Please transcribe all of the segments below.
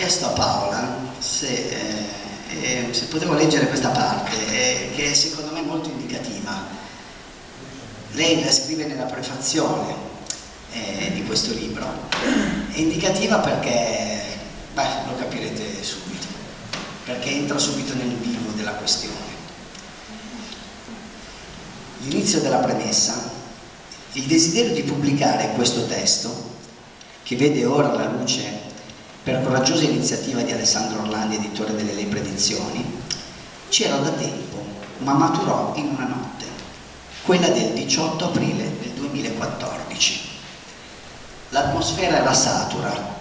chiesto a Paola se, eh, eh, se potevo leggere questa parte, eh, che è secondo me molto indicativa. Lei la scrive nella prefazione eh, di questo libro, è indicativa perché, beh, lo capirete subito, perché entra subito nel vivo della questione. L'inizio della premessa, il desiderio di pubblicare questo testo, che vede ora la luce per coraggiosa iniziativa di Alessandro Orlandi, editore delle Le Predizioni, c'era da tempo, ma maturò in una notte, quella del 18 aprile del 2014. L'atmosfera era satura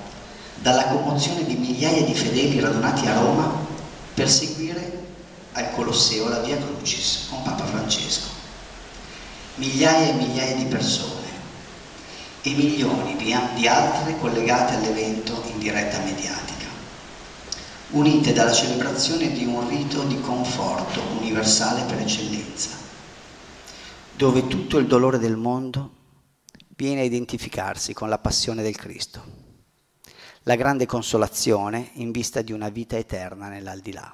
dalla commozione di migliaia di fedeli radunati a Roma per seguire al Colosseo la Via Crucis con Papa Francesco. Migliaia e migliaia di persone e milioni di, di altre collegate all'evento in diretta mediatica, unite dalla celebrazione di un rito di conforto universale per eccellenza, dove tutto il dolore del mondo viene a identificarsi con la passione del Cristo la grande consolazione in vista di una vita eterna nell'aldilà.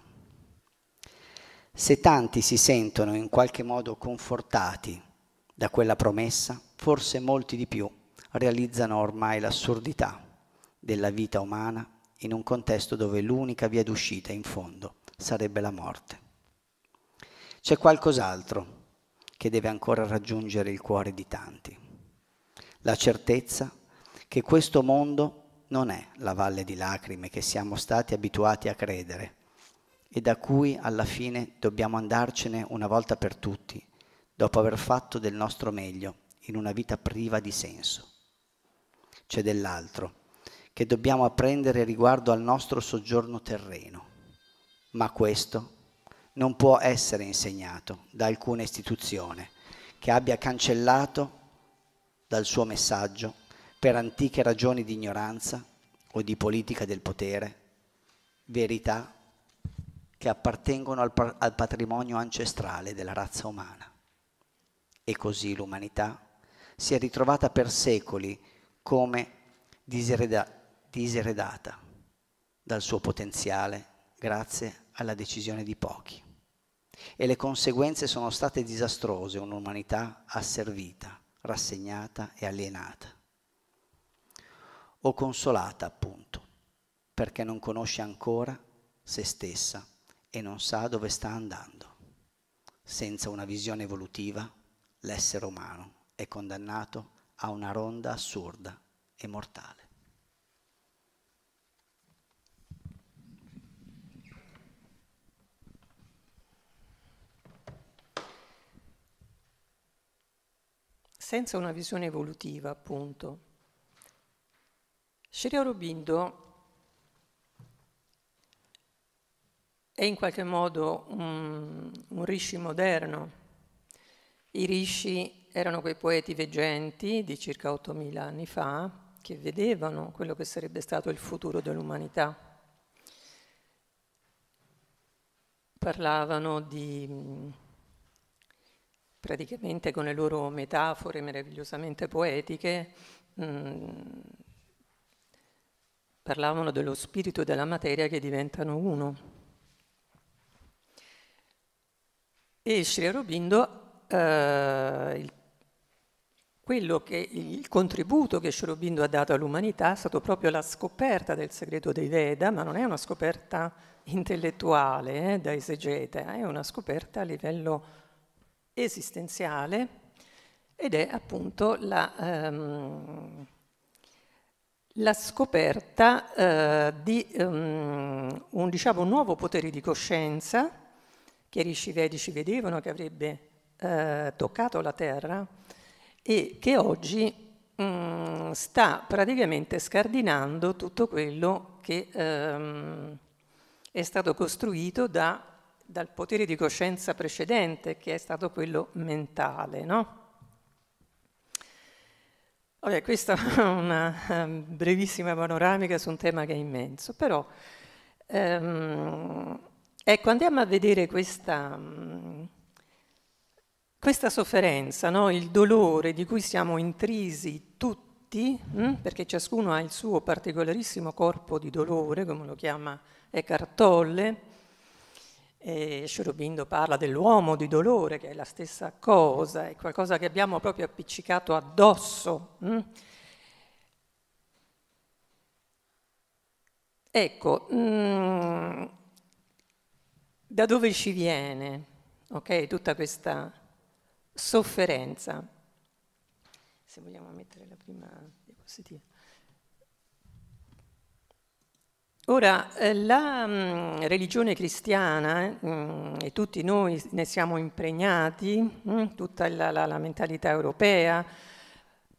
Se tanti si sentono in qualche modo confortati da quella promessa, forse molti di più realizzano ormai l'assurdità della vita umana in un contesto dove l'unica via d'uscita in fondo sarebbe la morte. C'è qualcos'altro che deve ancora raggiungere il cuore di tanti, la certezza che questo mondo non è la valle di lacrime che siamo stati abituati a credere e da cui alla fine dobbiamo andarcene una volta per tutti, dopo aver fatto del nostro meglio in una vita priva di senso c'è dell'altro che dobbiamo apprendere riguardo al nostro soggiorno terreno, ma questo non può essere insegnato da alcuna istituzione che abbia cancellato dal suo messaggio, per antiche ragioni di ignoranza o di politica del potere, verità che appartengono al, par- al patrimonio ancestrale della razza umana. E così l'umanità si è ritrovata per secoli come disereda- diseredata dal suo potenziale grazie alla decisione di pochi. E le conseguenze sono state disastrose, un'umanità asservita, rassegnata e alienata. O consolata, appunto, perché non conosce ancora se stessa e non sa dove sta andando. Senza una visione evolutiva, l'essere umano è condannato a una ronda assurda e mortale. senza una visione evolutiva, appunto. Sri Aurobindo è in qualche modo un, un rishi moderno. I rishi erano quei poeti veggenti di circa 8.000 anni fa che vedevano quello che sarebbe stato il futuro dell'umanità. Parlavano di, mm, praticamente con le loro metafore meravigliosamente poetiche, mm, parlavano dello spirito e della materia che diventano uno. E Sri Aurobindo, eh, il quello che il contributo che Sorobindo ha dato all'umanità è stato proprio la scoperta del segreto dei Veda, ma non è una scoperta intellettuale eh, da esegeta, è una scoperta a livello esistenziale ed è appunto la, ehm, la scoperta eh, di ehm, un diciamo, nuovo potere di coscienza che i ricci vedici vedevano che avrebbe eh, toccato la terra e che oggi mh, mm, sta praticamente scardinando tutto quello che ehm, è stato costruito da, dal potere di coscienza precedente, che è stato quello mentale. No? Vabbè, questa è una ehm, brevissima panoramica su un tema che è immenso, però ehm, ecco, andiamo a vedere questa, mm, questa sofferenza, no? il dolore di cui siamo intrisi tutti, mh? Hm, perché ciascuno ha il suo particolarissimo corpo di dolore, come lo chiama Eckhart Tolle, e Scerobindo parla dell'uomo di dolore, che è la stessa cosa, è qualcosa che abbiamo proprio appiccicato addosso. Mh? Hm. Ecco, mh, mm, da dove ci viene okay, tutta questa sofferenza. Se vogliamo mettere la prima diapositiva. Ora, eh, la mm, religione cristiana, eh, mm, e tutti noi ne siamo impregnati, mm, tutta la, la, la, mentalità europea,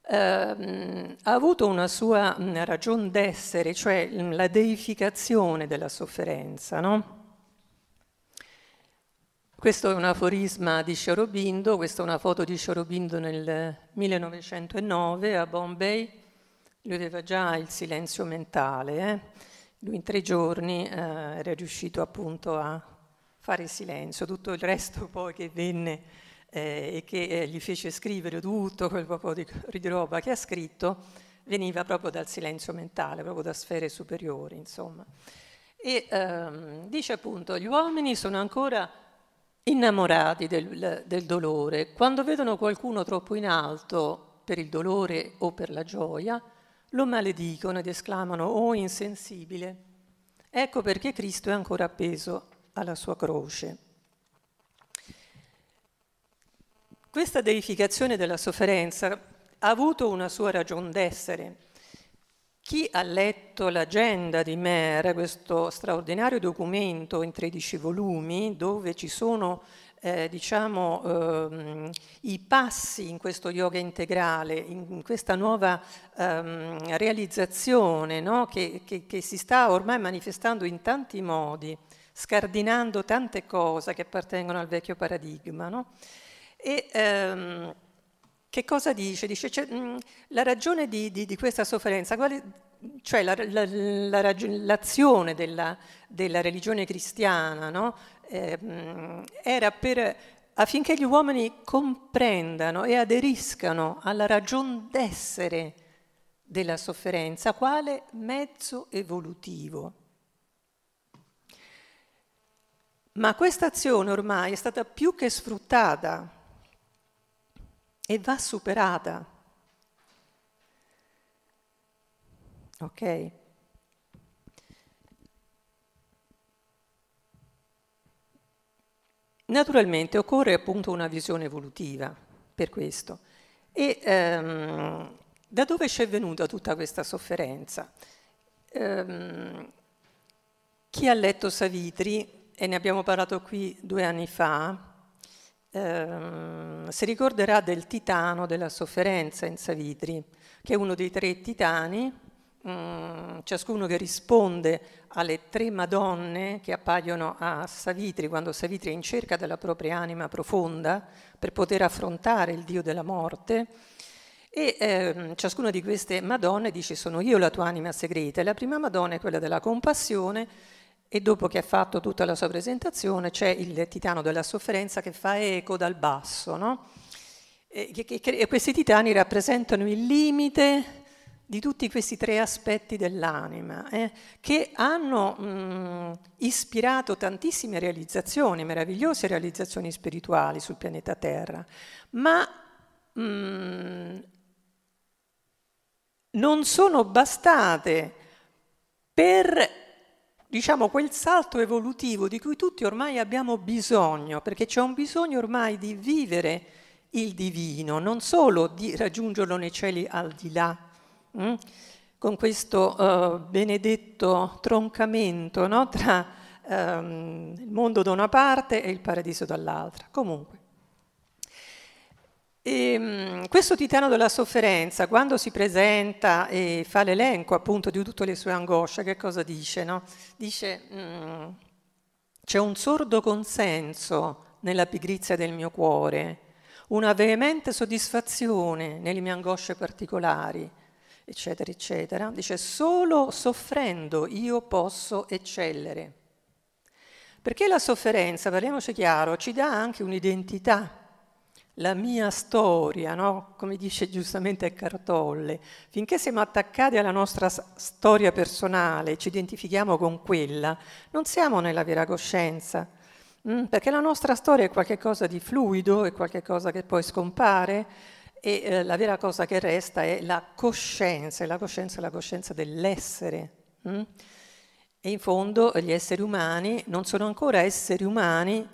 ehm, ha avuto una sua ragione d'essere, cioè la deificazione della sofferenza, no? Questo è un aforisma di Sciorobindo, questa è una foto di Sciorobindo nel 1909 a Bombay. Lui aveva già il silenzio mentale, eh? lui in tre giorni eh, era riuscito appunto a fare silenzio, tutto il resto poi che venne eh, e che eh, gli fece scrivere tutto quel po' di, di roba che ha scritto veniva proprio dal silenzio mentale, proprio da sfere superiori, insomma. E ehm, dice appunto, gli uomini sono ancora innamorati del, del dolore, quando vedono qualcuno troppo in alto per il dolore o per la gioia, lo maledicono ed esclamano, oh insensibile, ecco perché Cristo è ancora appeso alla sua croce. Questa deificazione della sofferenza ha avuto una sua ragion d'essere chi ha letto l'agenda di Mer, questo straordinario documento in 13 volumi, dove ci sono eh, diciamo, ehm, i passi in questo yoga integrale, in, in questa nuova ehm, realizzazione no? che, che, che si sta ormai manifestando in tanti modi, scardinando tante cose che appartengono al vecchio paradigma. No? E, ehm, che cosa dice? Dice mh, la ragione di, di, di questa sofferenza, quale, cioè la, la, la ragione, l'azione della, della, religione cristiana, no? eh, era per, affinché gli uomini comprendano e aderiscano alla ragion d'essere della sofferenza quale mezzo evolutivo. Ma questa azione ormai è stata più che sfruttata e va superata. Ok? Naturalmente occorre appunto una visione evolutiva per questo. E ehm, da dove ci è venuta tutta questa sofferenza? Ehm, chi ha letto Savitri, e ne abbiamo parlato qui due anni fa, ehm, si ricorderà del titano della sofferenza in Savitri, che è uno dei tre titani, mm, ciascuno che risponde alle tre Madonne che appaiono a Savitri quando Savitri è in cerca della propria anima profonda per poter affrontare il Dio della morte. E ehm, ciascuna di queste Madonne dice sono io la tua anima segreta. E la prima Madonna è quella della compassione e dopo che ha fatto tutta la sua presentazione c'è il titano della sofferenza che fa eco dal basso. No? E, e, e questi titani rappresentano il limite di tutti questi tre aspetti dell'anima, eh, che hanno mh, mm, ispirato tantissime realizzazioni, meravigliose realizzazioni spirituali sul pianeta Terra, ma mh, mm, non sono bastate per diciamo, quel salto evolutivo di cui tutti ormai abbiamo bisogno, perché c'è un bisogno ormai di vivere il divino, non solo di raggiungerlo nei cieli al di là, mh? Mm? con questo uh, benedetto troncamento no? tra um, il mondo da una parte e il paradiso dall'altra. Comunque. E, ehm, questo titano della sofferenza, quando si presenta e fa l'elenco appunto di tutte le sue angosce, che cosa dice? No? Dice, mm, c'è un sordo consenso nella pigrizia del mio cuore, una veemente soddisfazione nelle mie angosce particolari, eccetera, eccetera. Dice, solo soffrendo io posso eccellere. Perché la sofferenza, parliamoci chiaro, ci dà anche un'identità la mia storia, no? come dice giustamente Cartolle, finché siamo attaccati alla nostra storia personale, ci identifichiamo con quella, non siamo nella vera coscienza, mm? perché la nostra storia è qualcosa di fluido, è qualcosa che poi scompare e eh, la vera cosa che resta è la coscienza, e la coscienza è la coscienza dell'essere. Mm? E in fondo gli esseri umani non sono ancora esseri umani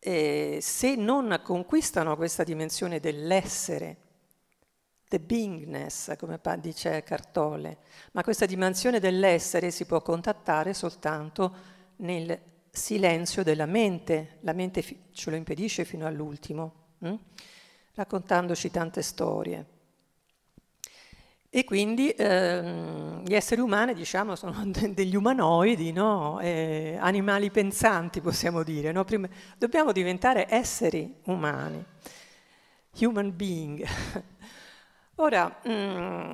eh, se non conquistano questa dimensione dell'essere, the beingness, come dice Cartole, ma questa dimensione dell'essere si può contattare soltanto nel silenzio della mente, la mente ce lo impedisce fino all'ultimo, hm? raccontandoci tante storie. E quindi ehm, gli esseri umani, diciamo, sono degli umanoidi, no? eh, animali pensanti, possiamo dire. No? Prima, dobbiamo diventare esseri umani, human being. Ora, mm,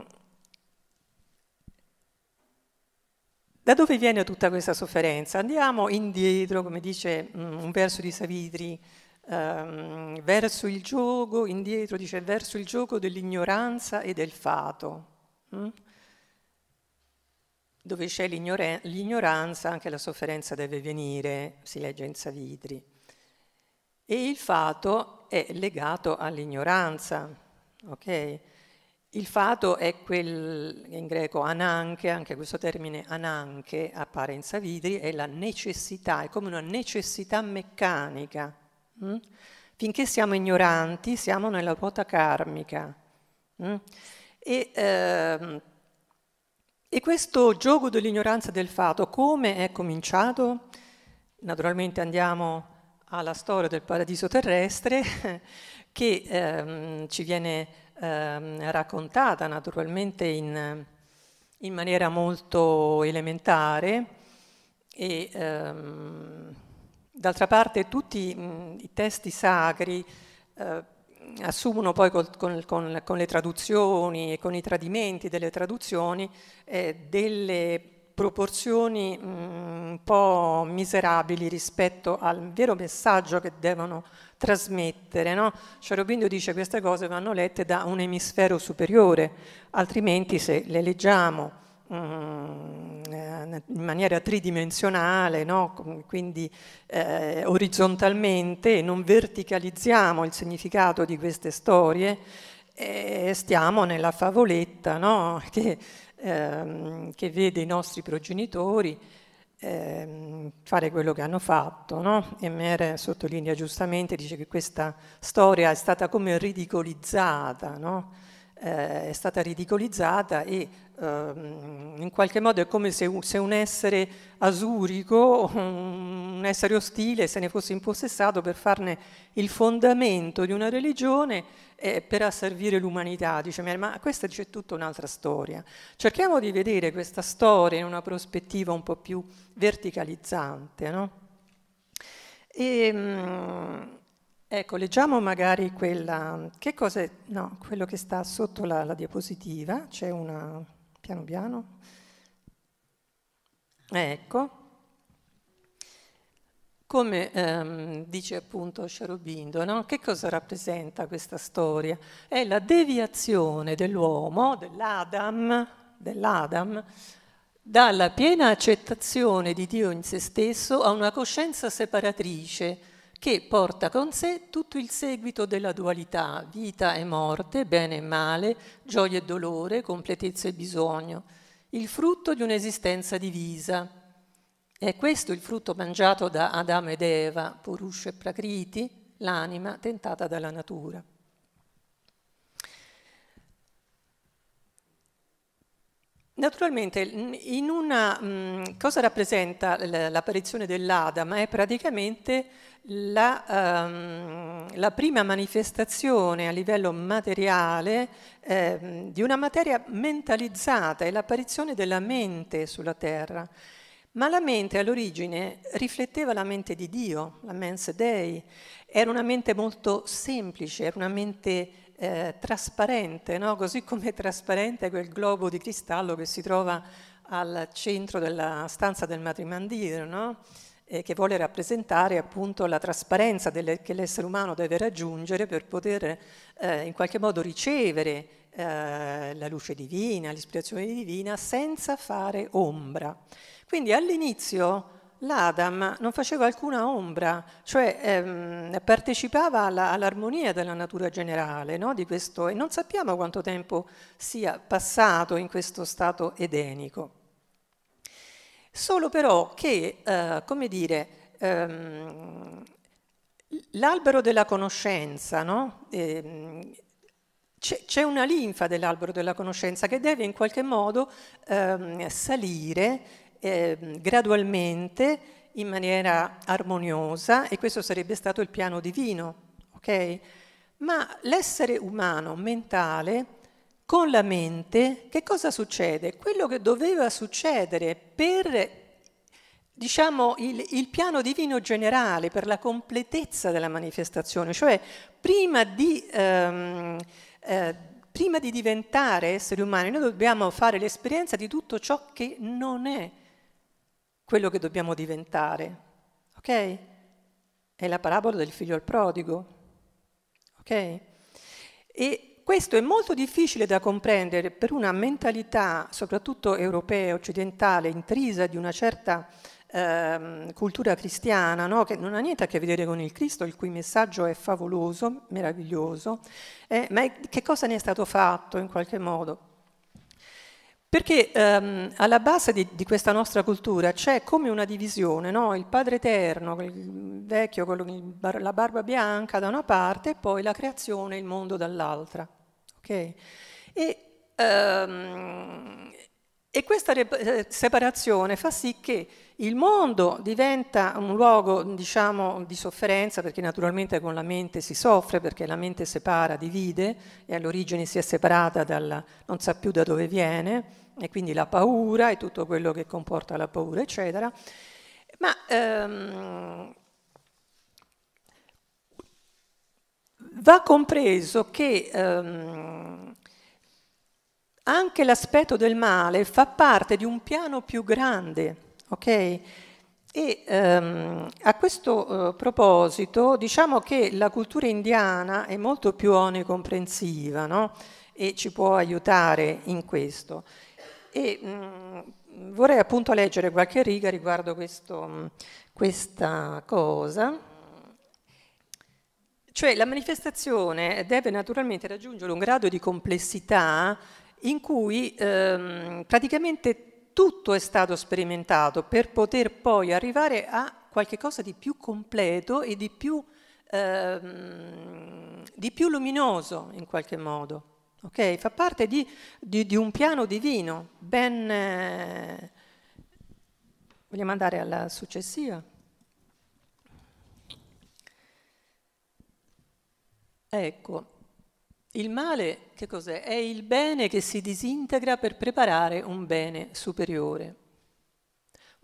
Da dove viene tutta questa sofferenza? Andiamo indietro, come dice mm, un verso di Savitri, ehm, verso il gioco, indietro dice verso il gioco dell'ignoranza e del fato. Hm? Dove c'è l'ignoranza anche la sofferenza deve venire, si legge in Savitri. E il fato è legato all'ignoranza, ok? Il fato è quel, in greco ananche, anche questo termine ananche appare in Savitri, è la necessità, è come una necessità meccanica, Mm? Finché siamo ignoranti, siamo nella ruota karmica. Mm? E, eh, e questo gioco dell'ignoranza del fato, come è cominciato? Naturalmente andiamo alla storia del paradiso terrestre che ehm, ci viene ehm, raccontata naturalmente in, in, maniera molto elementare e ehm, D'altra parte tutti mh, i testi sacri eh, assumono poi col, con, con, con, le traduzioni e con i tradimenti delle traduzioni eh, delle proporzioni mh, un po' miserabili rispetto al vero messaggio che devono trasmettere. No? Sciarobindo dice che queste cose vanno lette da un emisfero superiore, altrimenti se le leggiamo Mm, eh, in maniera tridimensionale, no? quindi eh, orizzontalmente, non verticalizziamo il significato di queste storie e stiamo nella favoletta no? che, ehm, che, vede i nostri progenitori ehm, fare quello che hanno fatto. No? Mere sottolinea giustamente, dice che questa storia è stata come ridicolizzata, no? eh, è stata ridicolizzata e Ehm, in qualche modo è come se un, essere asurico, un essere ostile, se ne fosse impossessato per farne il fondamento di una religione e per asservire l'umanità. Dice, ma questa dice tutta un'altra storia. Cerchiamo di vedere questa storia in una prospettiva un po' più verticalizzante. No? E, ehm, ecco, leggiamo magari quella, che cos'è, no, quello che sta sotto la, la diapositiva, c'è una piano piano. Ecco, come ehm, dice appunto Scerobindo, no? che cosa rappresenta questa storia? È la deviazione dell'uomo, dell'Adam, dell'Adam, dalla piena accettazione di Dio in se stesso a una coscienza separatrice, che porta con sé tutto il seguito della dualità, vita e morte, bene e male, gioia e dolore, completezza e bisogno, il frutto di un'esistenza divisa. È questo il frutto mangiato da Adamo ed Eva, Purusha e Prakriti, l'anima tentata dalla natura. Naturalmente, mm, in una mh, mm, cosa rappresenta l'apparizione dell'Adama è praticamente la, ehm, la, prima manifestazione a livello materiale ehm, di una materia mentalizzata è l'apparizione della mente sulla terra. Ma la mente all'origine rifletteva la mente di Dio, la mens dei, era una mente molto semplice, era una mente eh, trasparente, no? così come è trasparente quel globo di cristallo che si trova al centro della stanza del matrimandir. No? eh, che vuole rappresentare appunto la trasparenza delle, che l'essere umano deve raggiungere per poter eh, in qualche modo ricevere eh, la luce divina, l'ispirazione divina, senza fare ombra. Quindi all'inizio l'Adam non faceva alcuna ombra, cioè ehm, partecipava alla, all'armonia della natura generale no? di questo, e non sappiamo quanto tempo sia passato in questo stato edenico solo però che, eh, come dire, ehm, l'albero della conoscenza, no? eh, c'è una linfa dell'albero della conoscenza che deve in qualche modo ehm, salire ehm, gradualmente in maniera armoniosa e questo sarebbe stato il piano divino, ok? Ma l'essere umano mentale con la mente, che cosa succede? Quello che doveva succedere per diciamo, il, il, piano divino generale, per la completezza della manifestazione, cioè prima di, ehm, eh, prima di diventare esseri umani noi dobbiamo fare l'esperienza di tutto ciò che non è quello che dobbiamo diventare, ok? È la parabola del figlio al prodigo, ok? E questo è molto difficile da comprendere per una mentalità, soprattutto europea, occidentale, intrisa di una certa eh, cultura cristiana, no? che non ha niente a che vedere con il Cristo, il cui messaggio è favoloso, meraviglioso, eh, ma è, che cosa ne è stato fatto in qualche modo? Perché ehm, alla base di, di, questa nostra cultura c'è come una divisione, no? il Padre Eterno, il vecchio con la barba bianca da una parte e poi la creazione il mondo dall'altra. Ok? E, um, e questa eh, separazione fa sì che il mondo diventa un luogo, diciamo, di sofferenza, perché naturalmente con la mente si soffre, perché la mente separa, divide, e all'origine si è separata dalla, non sa più da dove viene, e quindi la paura e tutto quello che comporta la paura, eccetera. Ma ehm, va compreso che ehm, anche l'aspetto del male fa parte di un piano più grande, ok? E ehm, a questo eh, proposito diciamo che la cultura indiana è molto più onicomprensiva, no? e ci può aiutare in questo. E, mh, mm, vorrei appunto leggere qualche riga riguardo questo, mh, mm, questa cosa. Cioè la manifestazione deve naturalmente raggiungere un grado di complessità in cui ehm, praticamente tutto è stato sperimentato per poter poi arrivare a qualcosa di più completo e di più, ehm, di più luminoso in qualche modo. Okay? Fa parte di, di, di, un piano divino ben... Eh... Vogliamo andare alla successiva? Ecco, il male che cos'è? È il bene che si disintegra per preparare un bene superiore.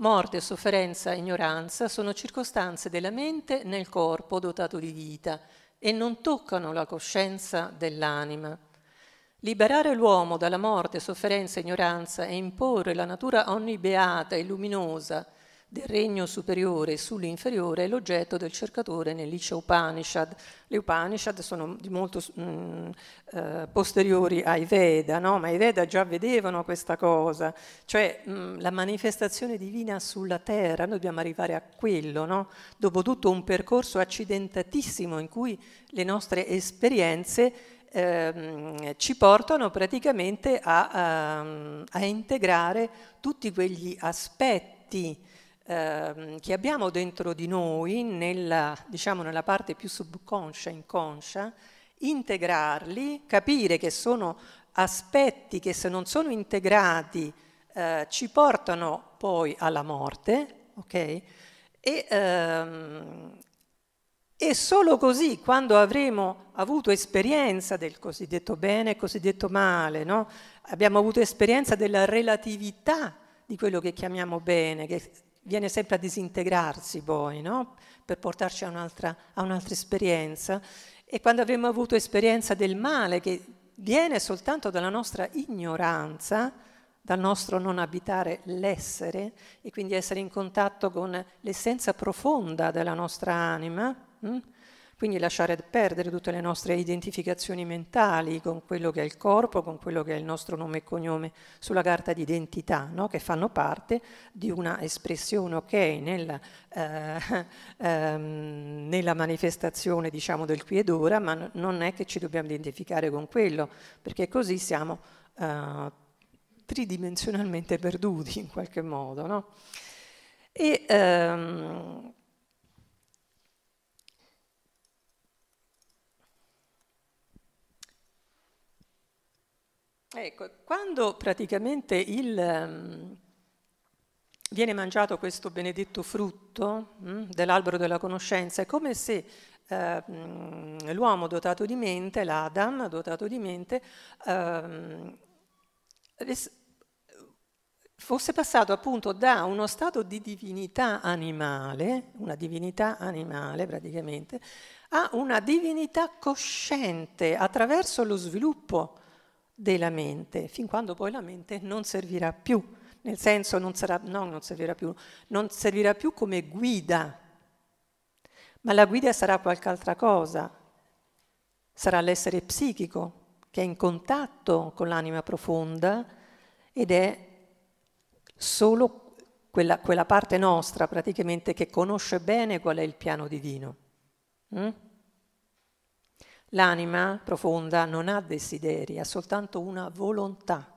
Morte, sofferenza, ignoranza sono circostanze della mente nel corpo dotato di vita e non toccano la coscienza dell'anima. Liberare l'uomo dalla morte, sofferenza, e ignoranza e imporre la natura onnibeata e luminosa del regno superiore sull'inferiore è l'oggetto del cercatore nell'Isha Upanishad. Le Upanishad sono di molto mh, mm, eh, posteriori ai Veda, no? ma i Veda già vedevano questa cosa, cioè mh, mm, la manifestazione divina sulla terra, noi dobbiamo arrivare a quello, no? dopo tutto un percorso accidentatissimo in cui le nostre esperienze Ehm, ci portano praticamente a, a, ehm, a, integrare tutti quegli aspetti Ehm, che abbiamo dentro di noi, nella, diciamo, nella parte più subconscia, inconscia, integrarli, capire che sono aspetti che se non sono integrati eh, ci portano poi alla morte, ok? E, ehm, e solo così, quando avremo avuto esperienza del cosiddetto bene e cosiddetto male, no? abbiamo avuto esperienza della relatività di quello che chiamiamo bene, che viene sempre a disintegrarsi poi, no? per portarci a un'altra, a un'altra esperienza. E quando abbiamo avuto esperienza del male, che viene soltanto dalla nostra ignoranza, dal nostro non abitare l'essere e quindi essere in contatto con l'essenza profonda della nostra anima, mh? Hm? Quindi lasciare perdere tutte le nostre identificazioni mentali con quello che è il corpo, con quello che è il nostro nome e cognome sulla carta d'identità, no? che fanno parte di una espressione, ok, nella, eh, ehm, nella manifestazione diciamo, del qui ed ora, ma non è che ci dobbiamo identificare con quello, perché così siamo eh, tridimensionalmente perduti in qualche modo. No? E, ehm, Ecco, quando praticamente il, um, viene mangiato questo benedetto frutto um, dell'albero della conoscenza, è come se uh, l'uomo dotato di mente, l'Adam dotato di mente, uh, fosse passato appunto da uno stato di divinità animale, una divinità animale praticamente, a una divinità cosciente attraverso lo sviluppo della mente, fin quando poi la mente non servirà più, nel senso non sarà, no, non servirà più, non servirà più come guida, ma la guida sarà qualche altra cosa, sarà l'essere psichico che è in contatto con l'anima profonda ed è solo quella, quella parte nostra praticamente che conosce bene qual è il piano divino. Mm? L'anima profonda non ha desideri, ha soltanto una volontà,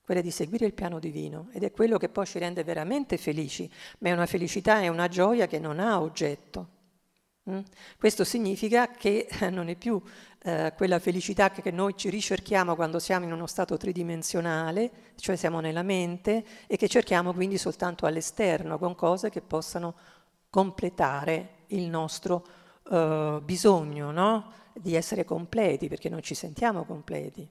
quella di seguire il piano divino ed è quello che poi ci rende veramente felici, ma è una felicità è una gioia che non ha oggetto. Mm? Questo significa che eh, non è più eh, quella felicità che, che noi ci ricerchiamo quando siamo in uno stato tridimensionale, cioè siamo nella mente, e che cerchiamo quindi soltanto all'esterno, con cose che possano completare il nostro eh, bisogno no? di essere completi, perché non ci sentiamo completi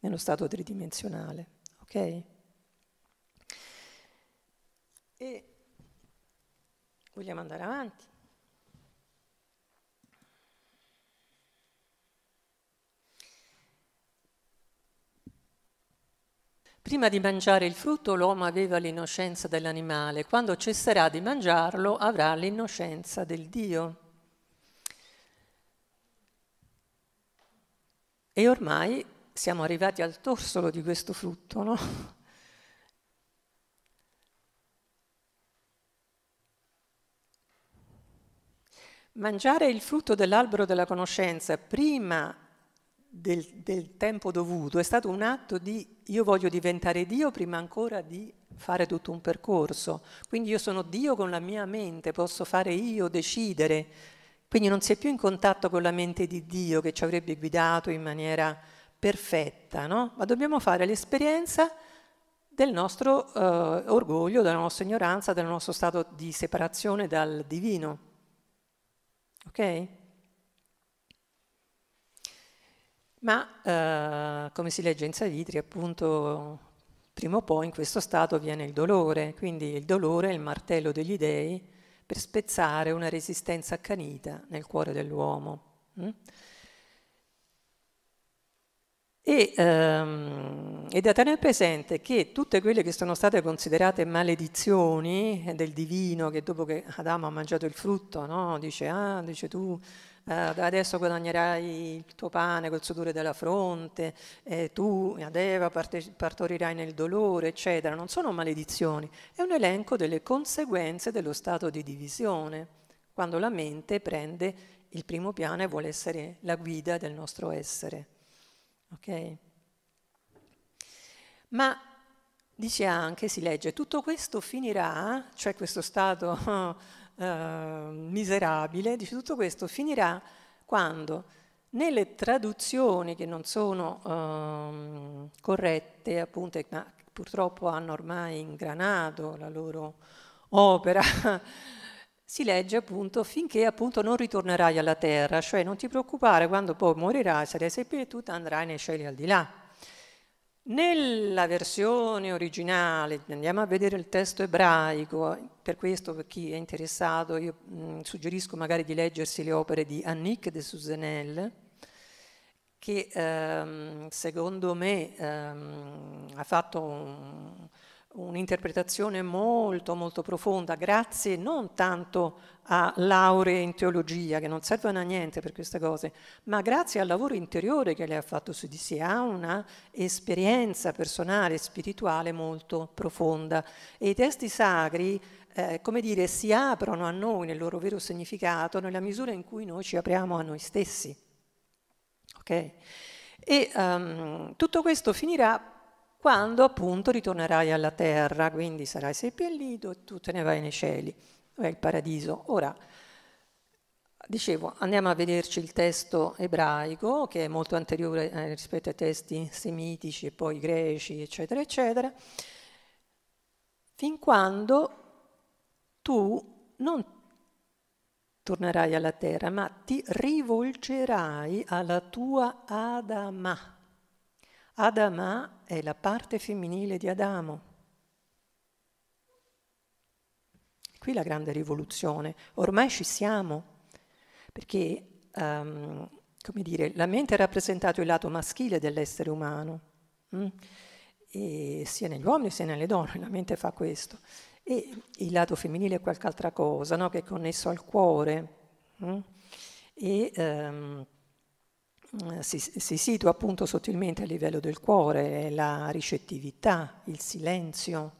nello stato tridimensionale. Ok? E vogliamo andare avanti. Prima di mangiare il frutto l'uomo aveva l'innocenza dell'animale, quando cesserà di mangiarlo avrà l'innocenza del Dio. E ormai siamo arrivati al torsolo di questo frutto, no? Mangiare il frutto dell'albero della conoscenza prima del, del, tempo dovuto è stato un atto di io voglio diventare Dio prima ancora di fare tutto un percorso. Quindi io sono Dio con la mia mente, posso fare io, decidere. Quindi non si è più in contatto con la mente di Dio che ci avrebbe guidato in maniera perfetta, no? ma dobbiamo fare l'esperienza del nostro eh, orgoglio, della nostra ignoranza, del nostro stato di separazione dal divino. Ok? Ma eh, come si legge in Savitri, appunto, prima o poi in questo stato viene il dolore, quindi il dolore è il martello degli dei per spezzare una resistenza accanita nel cuore dell'uomo. Mm? E, ehm, è da tenere presente che tutte quelle che sono state considerate maledizioni del divino, che dopo che Adamo ha mangiato il frutto, no? dice, ah, dice tu eh, adesso guadagnerai il tuo pane col sudore della fronte, eh, tu, Adeva, parte- partorirai nel dolore, eccetera. Non sono maledizioni, è un elenco delle conseguenze dello stato di divisione, quando la mente prende il primo piano e vuole essere la guida del nostro essere. Ok? Ma dice anche, si legge, tutto questo finirà, cioè questo stato eh, miserabile, dice tutto questo finirà quando nelle traduzioni che non sono eh, corrette, appunto, ma purtroppo hanno ormai ingranato la loro opera, si legge appunto finché appunto non ritornerai alla terra, cioè non ti preoccupare quando poi morirai, sarai seppellito e tu andrai nei cieli al di là. Nella versione originale, andiamo a vedere il testo ebraico, per questo per chi è interessato io mh, mm, suggerisco magari di leggersi le opere di Annick de Suzanel, che ehm, secondo me ehm, ha fatto un, un'interpretazione molto molto profonda, grazie non tanto a lauree in teologia, che non servono a niente per queste cose, ma grazie al lavoro interiore che lei ha fatto su di sé, ha una esperienza personale, e spirituale molto profonda. E i testi sacri, eh, come dire, si aprono a noi nel loro vero significato nella misura in cui noi ci apriamo a noi stessi. ok E um, tutto questo finirà quando appunto ritornerai alla terra, quindi sarai seppellito e tu te ne vai nei cieli, è il paradiso. Ora, dicevo, andiamo a vederci il testo ebraico, che è molto anteriore eh, rispetto ai testi semitici e poi greci, eccetera, eccetera, fin quando tu non tornerai alla terra, ma ti rivolgerai alla tua Adama Adama è la parte femminile di Adamo. Qui la grande rivoluzione. Ormai ci siamo, perché, um, come dire, la mente ha rappresentato il lato maschile dell'essere umano, mm? sia negli uomini sia nelle donne, la mente fa questo. E il lato femminile è qualche altra cosa, no? che è connesso al cuore. Mh? Mm? E... Um, Mm, si, si, situa appunto sottilmente a livello del cuore, la ricettività, il silenzio,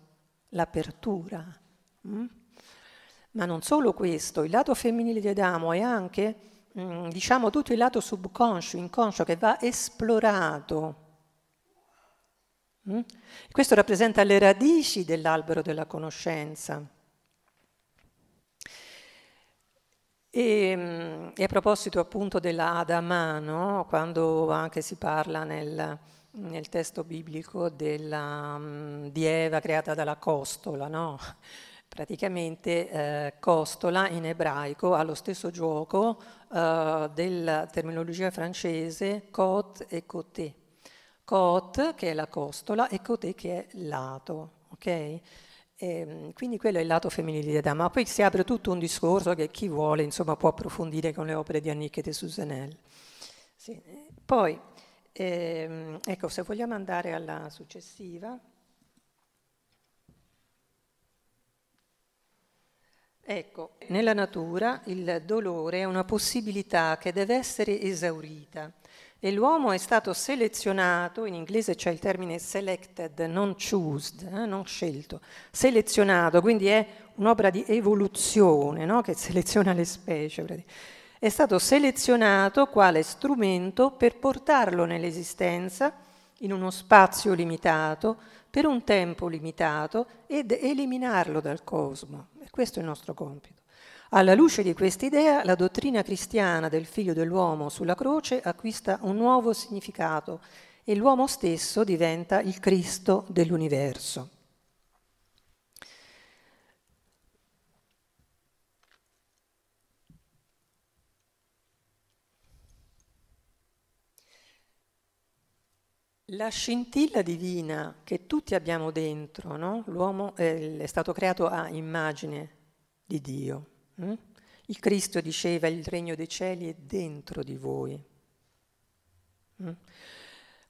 l'apertura. Mm? Ma non solo questo, il lato femminile di Adamo è anche, mm, diciamo, tutto il lato subconscio, inconscio che va esplorato. Mm? Questo rappresenta le radici dell'albero della conoscenza. E, mm, e a proposito appunto della Adama, no? quando anche si parla nel, nel testo biblico della, di Eva creata dalla costola, no? praticamente eh, costola in ebraico ha lo stesso gioco eh, della terminologia francese cot e coté. Cot che è la costola e coté che è lato. Okay? E, ehm, quindi quello è il lato femminile di ma Poi si apre tutto un discorso che chi vuole insomma, può approfondire con le opere di Annick e di Susanelle. Sì. Poi, ehm, ecco, se vogliamo andare alla successiva. Ecco, nella natura il dolore è una possibilità che deve essere esaurita e l'uomo è stato selezionato, in inglese c'è il termine selected, non choosed, eh, non scelto, selezionato, quindi è un'opera di evoluzione no? che seleziona le specie. È stato selezionato quale strumento per portarlo nell'esistenza in uno spazio limitato, per un tempo limitato ed eliminarlo dal cosmo. E questo è il nostro compito. Alla luce di quest'idea, la dottrina cristiana del figlio dell'uomo sulla croce acquista un nuovo significato e l'uomo stesso diventa il Cristo dell'universo. La scintilla divina che tutti abbiamo dentro, no? l'uomo è stato creato a immagine di Dio. Mm? Il Cristo diceva il regno dei cieli è dentro di voi. Mm?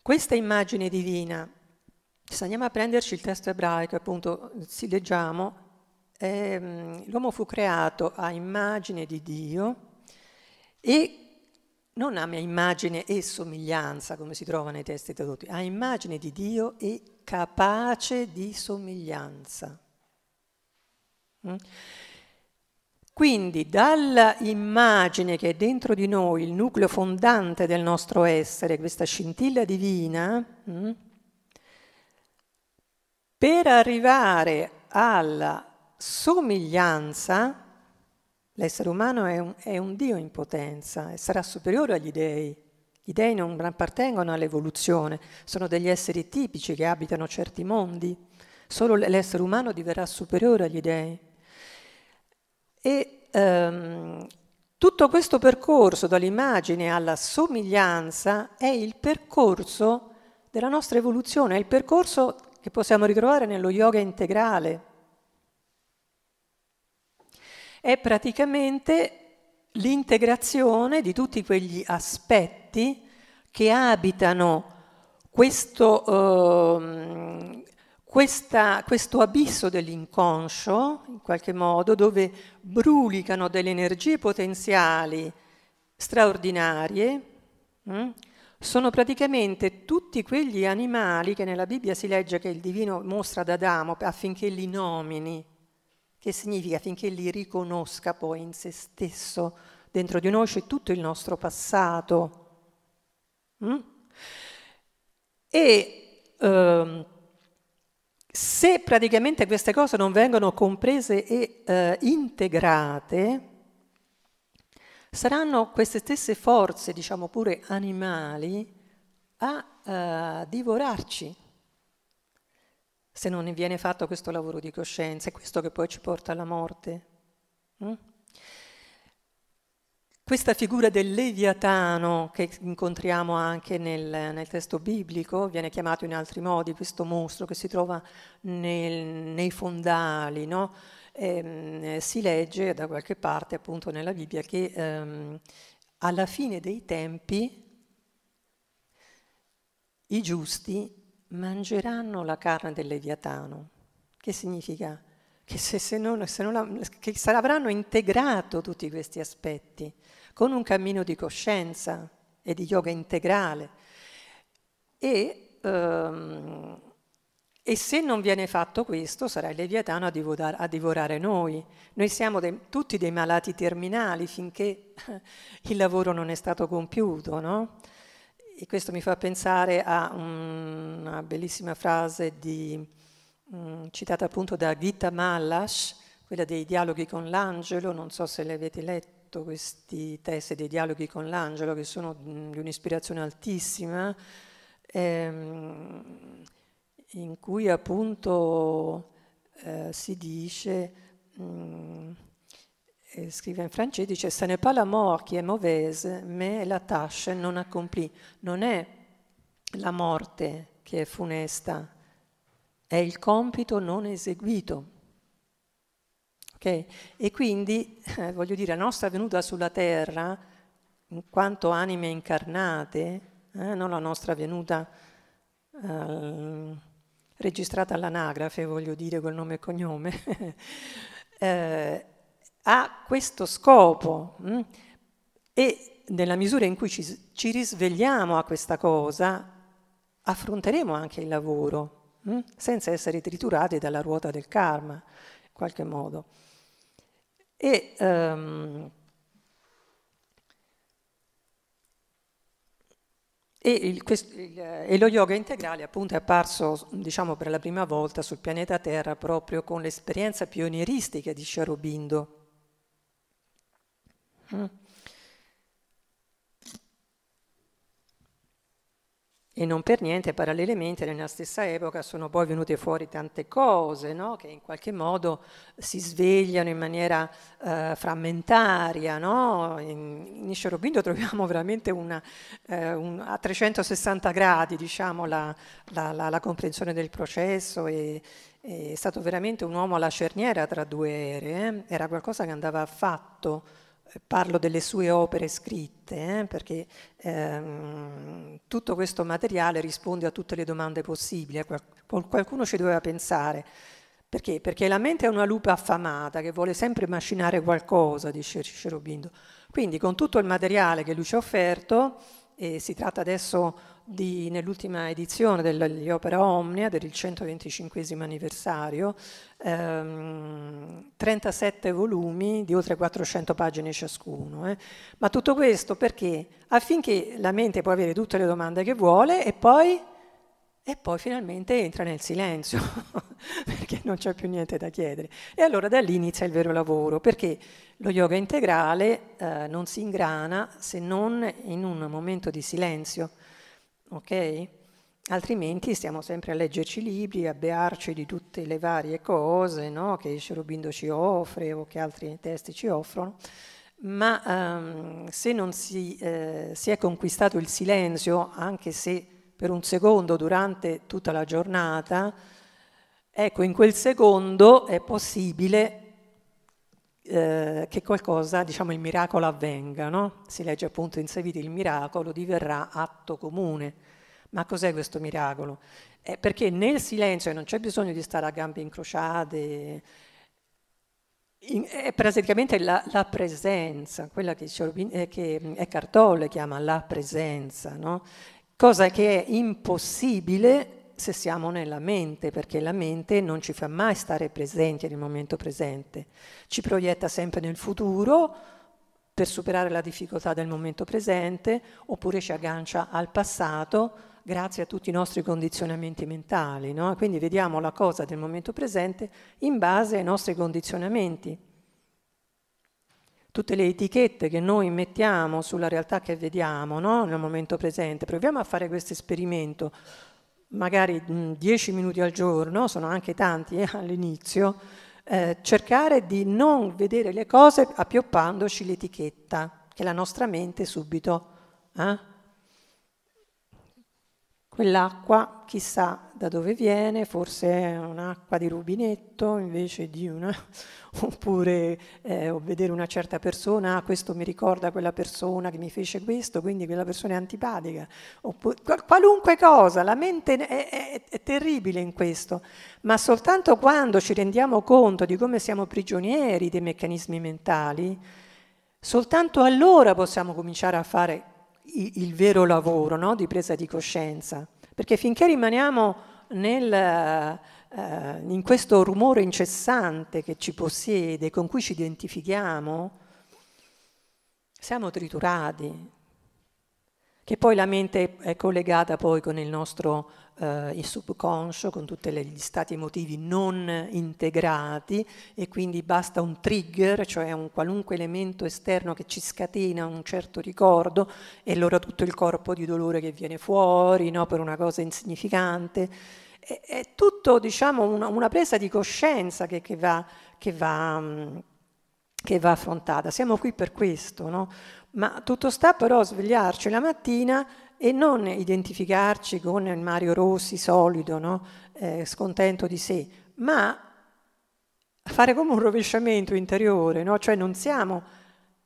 Questa immagine divina, se andiamo a prenderci il testo ebraico, appunto, si leggiamo, eh, l'uomo fu creato a immagine di Dio e non a immagine e somiglianza, come si trova nei testi tradotti, a immagine di Dio e capace di somiglianza. Mm? Quindi dalla immagine che è dentro di noi, il nucleo fondante del nostro essere, questa scintilla divina, mm, per arrivare alla somiglianza, l'essere umano è un, è un Dio in potenza e sarà superiore agli dei. Gli dei non appartengono all'evoluzione, sono degli esseri tipici che abitano certi mondi. Solo l'essere umano diverrà superiore agli dei. E ehm, tutto questo percorso dall'immagine alla somiglianza è il percorso della nostra evoluzione, è il percorso che possiamo ritrovare nello yoga integrale. È praticamente l'integrazione di tutti quegli aspetti che abitano questo, eh, questa, questo abisso dell'inconscio, in qualche modo, dove brulicano delle energie potenziali straordinarie, mh, mm, sono praticamente tutti quegli animali che nella Bibbia si legge che il divino mostra ad Adamo affinché li nomini, che significa affinché li riconosca poi in se stesso. Dentro di noi c'è tutto il nostro passato. Mm? E ehm, se praticamente queste cose non vengono comprese e eh, integrate, saranno queste stesse forze, diciamo pure animali, a eh, divorarci se non viene fatto questo lavoro di coscienza, è questo che poi ci porta alla morte. Mm? Questa figura del leviatano che incontriamo anche nel, nel, testo biblico, viene chiamato in altri modi questo mostro che si trova nel, nei fondali, no? e, ehm, si legge da qualche parte appunto nella Bibbia che ehm, alla fine dei tempi i giusti mangeranno la carne del leviatano. Che significa? che, se, se non, se non, che avranno integrato tutti questi aspetti con un cammino di coscienza e di yoga integrale. E, ehm, e se non viene fatto questo, sarà il Leviatano a, divorare, a divorare noi. Noi siamo dei, tutti dei malati terminali finché il lavoro non è stato compiuto, no? E questo mi fa pensare a una bellissima frase di Mm, citata appunto da Gita Mallash, quella dei dialoghi con l'angelo, non so se l'avete letto questi testi dei dialoghi con l'angelo che sono mm, di un'ispirazione altissima, ehm, in cui appunto eh, si dice... Mh, mm, eh, scrive in francese, dice Ce n'est pas la mort qui est mauvaise, mais la tâche non accomplie. Non è la morte che è funesta, è il compito non eseguito. Okay? E quindi, eh, voglio dire, la nostra venuta sulla terra, in quanto anime incarnate, eh, non la nostra venuta eh, registrata all'anagrafe, voglio dire, col nome e cognome, eh, ha questo scopo. Mh? Mm? E nella misura in cui ci, ci risvegliamo a questa cosa, affronteremo anche il lavoro Mm? senza essere triturati dalla ruota del karma, in qualche modo. E, um, e il, quest, il, e lo yoga integrale appunto è apparso diciamo, per la prima volta sul pianeta Terra proprio con l'esperienza pionieristica di Sciarobindo. Mm? E non per niente, parallelamente, nella stessa epoca sono poi venute fuori tante cose no? che in qualche modo si svegliano in maniera eh, frammentaria. No? In, in Iscerobindo troviamo veramente una, eh, un, a 360 gradi diciamo, la, la, la, la, comprensione del processo e, e è stato veramente un uomo alla cerniera tra due ere, eh? era qualcosa che andava fatto parlo delle sue opere scritte, eh, perché ehm, tutto questo materiale risponde a tutte le domande possibili. Qualcuno ci doveva pensare. Perché? Perché la mente è una lupa affamata che vuole sempre macinare qualcosa, dice Cerobindo. Quindi con tutto il materiale che lui ci ha offerto, e si tratta adesso di, nell'ultima edizione degli Opera Omnia del 125 anniversario, ehm, 37 volumi di oltre 400 pagine ciascuno. Eh. Ma tutto questo perché? Affinché la mente può avere tutte le domande che vuole e poi e poi finalmente entra nel silenzio, perché non c'è più niente da chiedere. E allora da lì inizia il vero lavoro, perché lo yoga integrale eh, non si ingrana se non in un momento di silenzio, ok? Altrimenti stiamo sempre a leggerci libri, a bearci di tutte le varie cose no? che Sherobindo ci offre o che altri testi ci offrono, ma ehm, se non si, eh, si è conquistato il silenzio, anche se per un secondo durante tutta la giornata, ecco, in quel secondo è possibile eh, che qualcosa, diciamo il miracolo avvenga, no? Si legge appunto in Saviti il miracolo diverrà atto comune. Ma cos'è questo miracolo? Eh, perché nel silenzio, e non c'è bisogno di stare a gambe incrociate, in, è praticamente la, la, presenza, quella che, Ciorbi, eh, che eh, Cartolle chiama la presenza, no? cosa che è impossibile se siamo nella mente, perché la mente non ci fa mai stare presenti nel momento presente, ci proietta sempre nel futuro per superare la difficoltà del momento presente, oppure ci aggancia al passato grazie a tutti i nostri condizionamenti mentali. No? Quindi vediamo la cosa del momento presente in base ai nostri condizionamenti tutte le etichette che noi mettiamo sulla realtà che vediamo no? nel momento presente. Proviamo a fare questo esperimento, magari dieci minuti al giorno, sono anche tanti eh, all'inizio, eh, cercare di non vedere le cose appioppandoci l'etichetta che la nostra mente subito... Eh? Quell'acqua, chissà da dove viene, forse è un'acqua di rubinetto invece di una, oppure eh, vedere una certa persona, ah, questo mi ricorda quella persona che mi fece questo, quindi quella persona è antipatica, oppure, qualunque cosa, la mente è, è, è terribile in questo, ma soltanto quando ci rendiamo conto di come siamo prigionieri dei meccanismi mentali, soltanto allora possiamo cominciare a fare il, il vero lavoro no? di presa di coscienza perché finché rimaniamo nel, eh, in questo rumore incessante che ci possiede, con cui ci identifichiamo, siamo triturati, che poi la mente è collegata poi con il nostro eh, il subconscio con tutti gli stati emotivi non integrati e quindi basta un trigger, cioè un qualunque elemento esterno che ci scatena un certo ricordo e allora tutto il corpo di dolore che viene fuori no, per una cosa insignificante. È, è tutto diciamo, una, una, presa di coscienza che, che va... Che va mm, che va affrontata. Siamo qui per questo, no? Ma tutto sta però a svegliarci la mattina e non identificarci con il Mario Rossi solido, no? eh, scontento di sé, ma fare come un rovesciamento interiore, no? cioè non siamo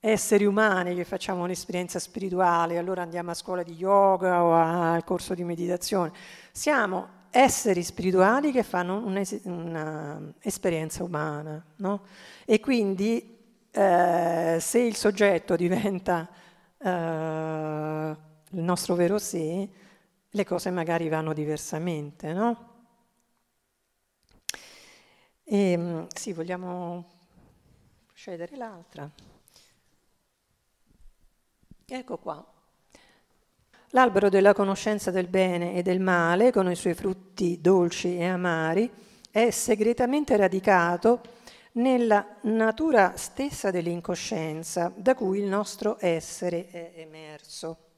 esseri umani che facciamo un'esperienza spirituale, allora andiamo a scuola di yoga o al corso di meditazione, siamo esseri spirituali che fanno un'esperienza umana. No? E quindi eh, se il soggetto diventa... Eh, il nostro vero sé, le cose magari vanno diversamente, no? E, ehm, sì, vogliamo scegliere l'altra. Ecco qua. L'albero della conoscenza del bene e del male, con i suoi frutti dolci e amari, è segretamente radicato nella natura stessa dell'incoscienza da cui il nostro essere è emerso.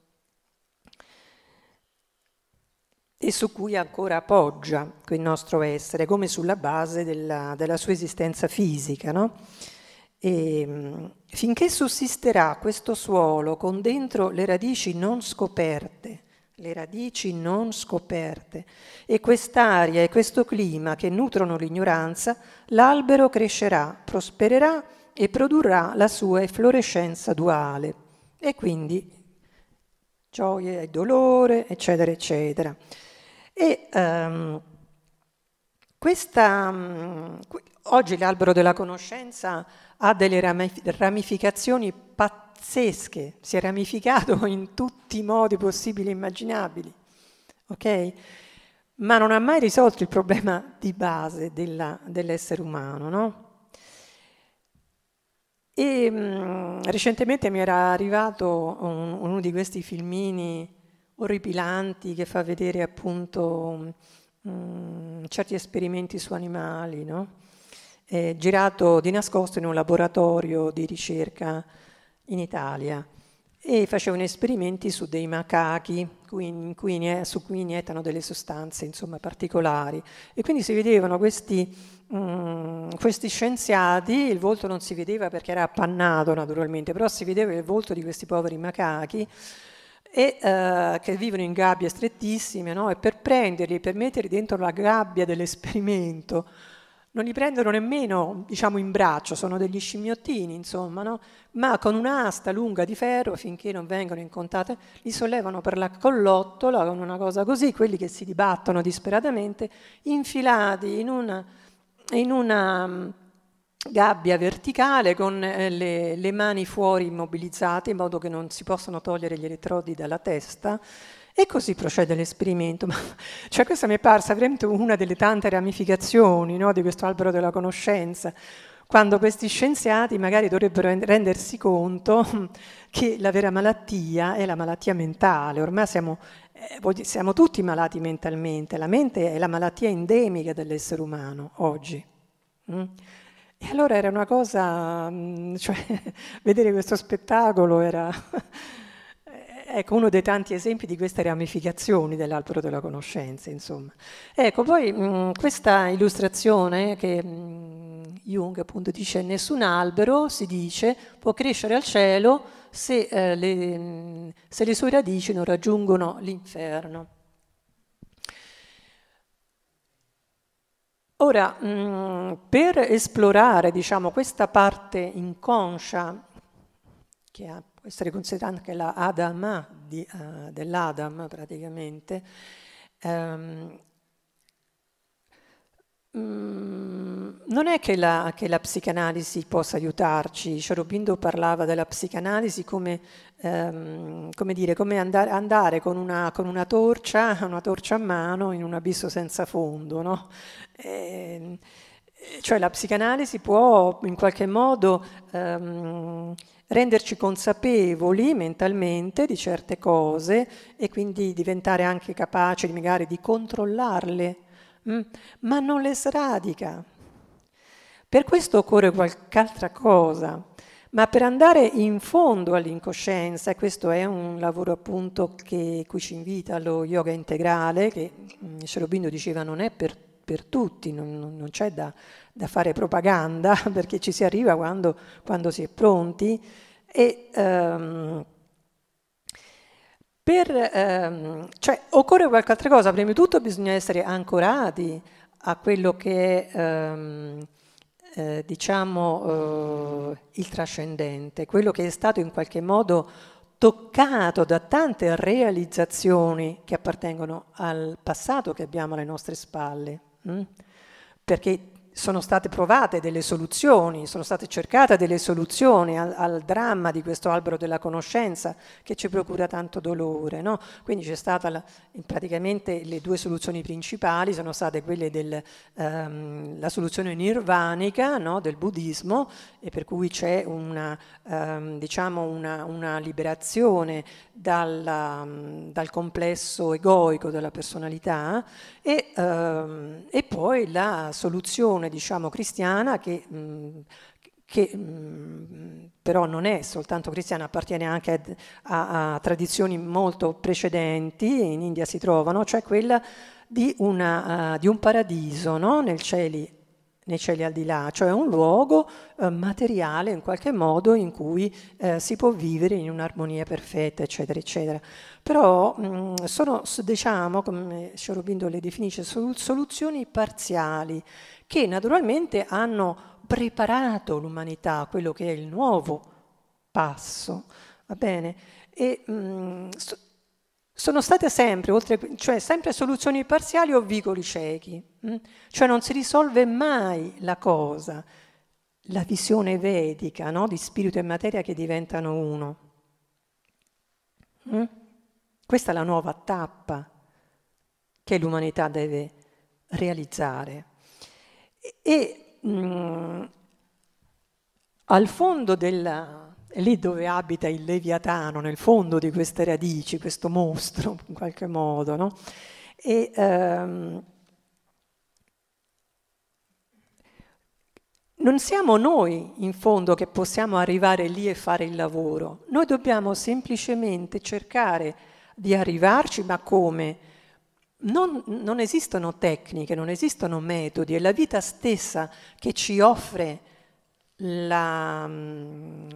e su cui ancora appoggia il nostro essere, come sulla base della, della sua esistenza fisica. No? E, ehm, finché sussisterà questo suolo con dentro le radici non scoperte, le radici non scoperte, e quest'aria e questo clima che nutrono l'ignoranza, l'albero crescerà, prospererà e produrrà la sua efflorescenza duale. E quindi gioia e dolore, eccetera, eccetera. E ehm, questa, mm, oggi l'albero della conoscenza ha delle ramificazioni pazzesche, si è ramificato in tutti i modi possibili e immaginabili, ok? Ma non ha mai risolto il problema di base della, dell'essere umano, no? E mh, mm, recentemente mi era arrivato un, uno di questi filmini orripilanti che fa vedere appunto mh, mm, certi esperimenti su animali, no? eh, girato di nascosto in un laboratorio di ricerca in Italia e facevano esperimenti su dei macachi cui, cui su cui iniettano delle sostanze insomma, particolari e quindi si vedevano questi, mh, mm, questi, scienziati, il volto non si vedeva perché era appannato naturalmente, però si vedeva il volto di questi poveri macachi e eh, che vivono in gabbie strettissime no? e per prenderli, per metterli dentro la gabbia dell'esperimento, non li prendono nemmeno diciamo, in braccio, sono degli scimmiottini, insomma, no? ma con un'asta lunga di ferro, finché non vengono incontrate, li sollevano per la collottola, con una cosa così, quelli che si dibattono disperatamente, infilati in una, in una mm, gabbia verticale con eh, le, le, mani fuori immobilizzate in modo che non si possano togliere gli elettrodi dalla testa e così procede l'esperimento. cioè questa mi è parsa veramente una delle tante ramificazioni no, di questo albero della conoscenza, quando questi scienziati magari dovrebbero rendersi conto che la vera malattia è la malattia mentale, ormai siamo, eh, siamo tutti malati mentalmente, la mente è la malattia endemica dell'essere umano oggi. Mm? E allora era una cosa, mm, cioè, vedere questo spettacolo era ecco, uno dei tanti esempi di queste ramificazioni dell'albero della conoscenza, insomma. Ecco, poi mh, mm, questa illustrazione che mh, mm, Jung appunto dice nessun albero, si dice, può crescere al cielo se, eh, le, se le sue radici non raggiungono l'inferno. Ora, mm, per esplorare diciamo, questa parte inconscia, che può essere considerata anche la Adama di, uh, dell'Adam praticamente, ehm, Mm, non è che la, che la, psicanalisi possa aiutarci, Sorobindo parlava della psicanalisi come, ehm, come, dire, come andare, andare con, una, con, una, torcia, una torcia a mano in un abisso senza fondo. No? E, ehm, cioè la psicanalisi può in qualche modo ehm, renderci consapevoli mentalmente di certe cose e quindi diventare anche capaci magari di controllarle Mm? ma non le sradica. Per questo occorre qualche altra cosa, ma per andare in fondo all'incoscienza, e questo è un lavoro appunto che, cui ci invita lo yoga integrale, che Cerobindo mm, diceva non è per tutti, per tutti, non, non c'è da, da, fare propaganda perché ci si arriva quando, quando si è pronti e ehm, per, ehm, cioè, occorre qualche altra cosa, prima di tutto bisogna essere ancorati a quello che è ehm, eh, diciamo, eh, il trascendente, quello che è stato in qualche modo toccato da tante realizzazioni che appartengono al passato che abbiamo alle nostre spalle, mh? Mm? perché sono state provate delle soluzioni, sono state cercate delle soluzioni al, al dramma di questo albero della conoscenza che ci procura tanto dolore. No? Quindi c'è stata la, praticamente le due soluzioni principali sono state quelle della ehm, um, soluzione nirvanica no? del buddismo, per cui c'è una, um, diciamo una, una liberazione dalla, um, dal complesso egoico della personalità e, ehm, e poi la soluzione religione diciamo, cristiana che, che però non è soltanto cristiana, appartiene anche a, a, tradizioni molto precedenti, in India si trovano, cioè quella di, una, uh, di un paradiso no? Nel cieli, nei cieli al di là, cioè un luogo uh, materiale in qualche modo in cui uh, si può vivere in un'armonia perfetta, eccetera, eccetera però sono, diciamo, come Sciorobindo le definisce, soluzioni parziali che naturalmente hanno preparato l'umanità a quello che è il nuovo passo, va bene? E, mh, sono state sempre, oltre, cioè sempre soluzioni parziali o vicoli ciechi, mh? cioè non si risolve mai la cosa, la visione vedica no? di spirito e materia che diventano uno. Mh? Questa è la nuova tappa che l'umanità deve realizzare. E mh, mm, al fondo della, lì dove abita il leviatano, nel fondo di queste radici, questo mostro in qualche modo, no? e, ehm, non siamo noi in fondo che possiamo arrivare lì e fare il lavoro, noi dobbiamo semplicemente cercare di arrivarci, ma come? Non, non esistono tecniche, non esistono metodi, è la vita stessa che ci offre la, mm,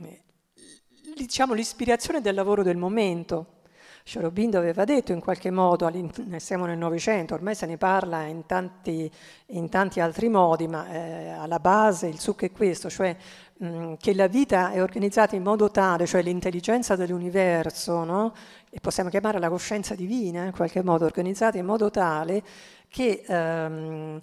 diciamo, l'ispirazione del lavoro del momento. Sciorobindo aveva detto in qualche modo, siamo nel Novecento, ormai se ne parla in tanti, in tanti altri modi, ma eh, alla base il succo è questo, cioè mh, mm, che la vita è organizzata in modo tale, cioè l'intelligenza dell'universo, no? e possiamo chiamare la coscienza divina, in qualche modo organizzata in modo tale che ehm,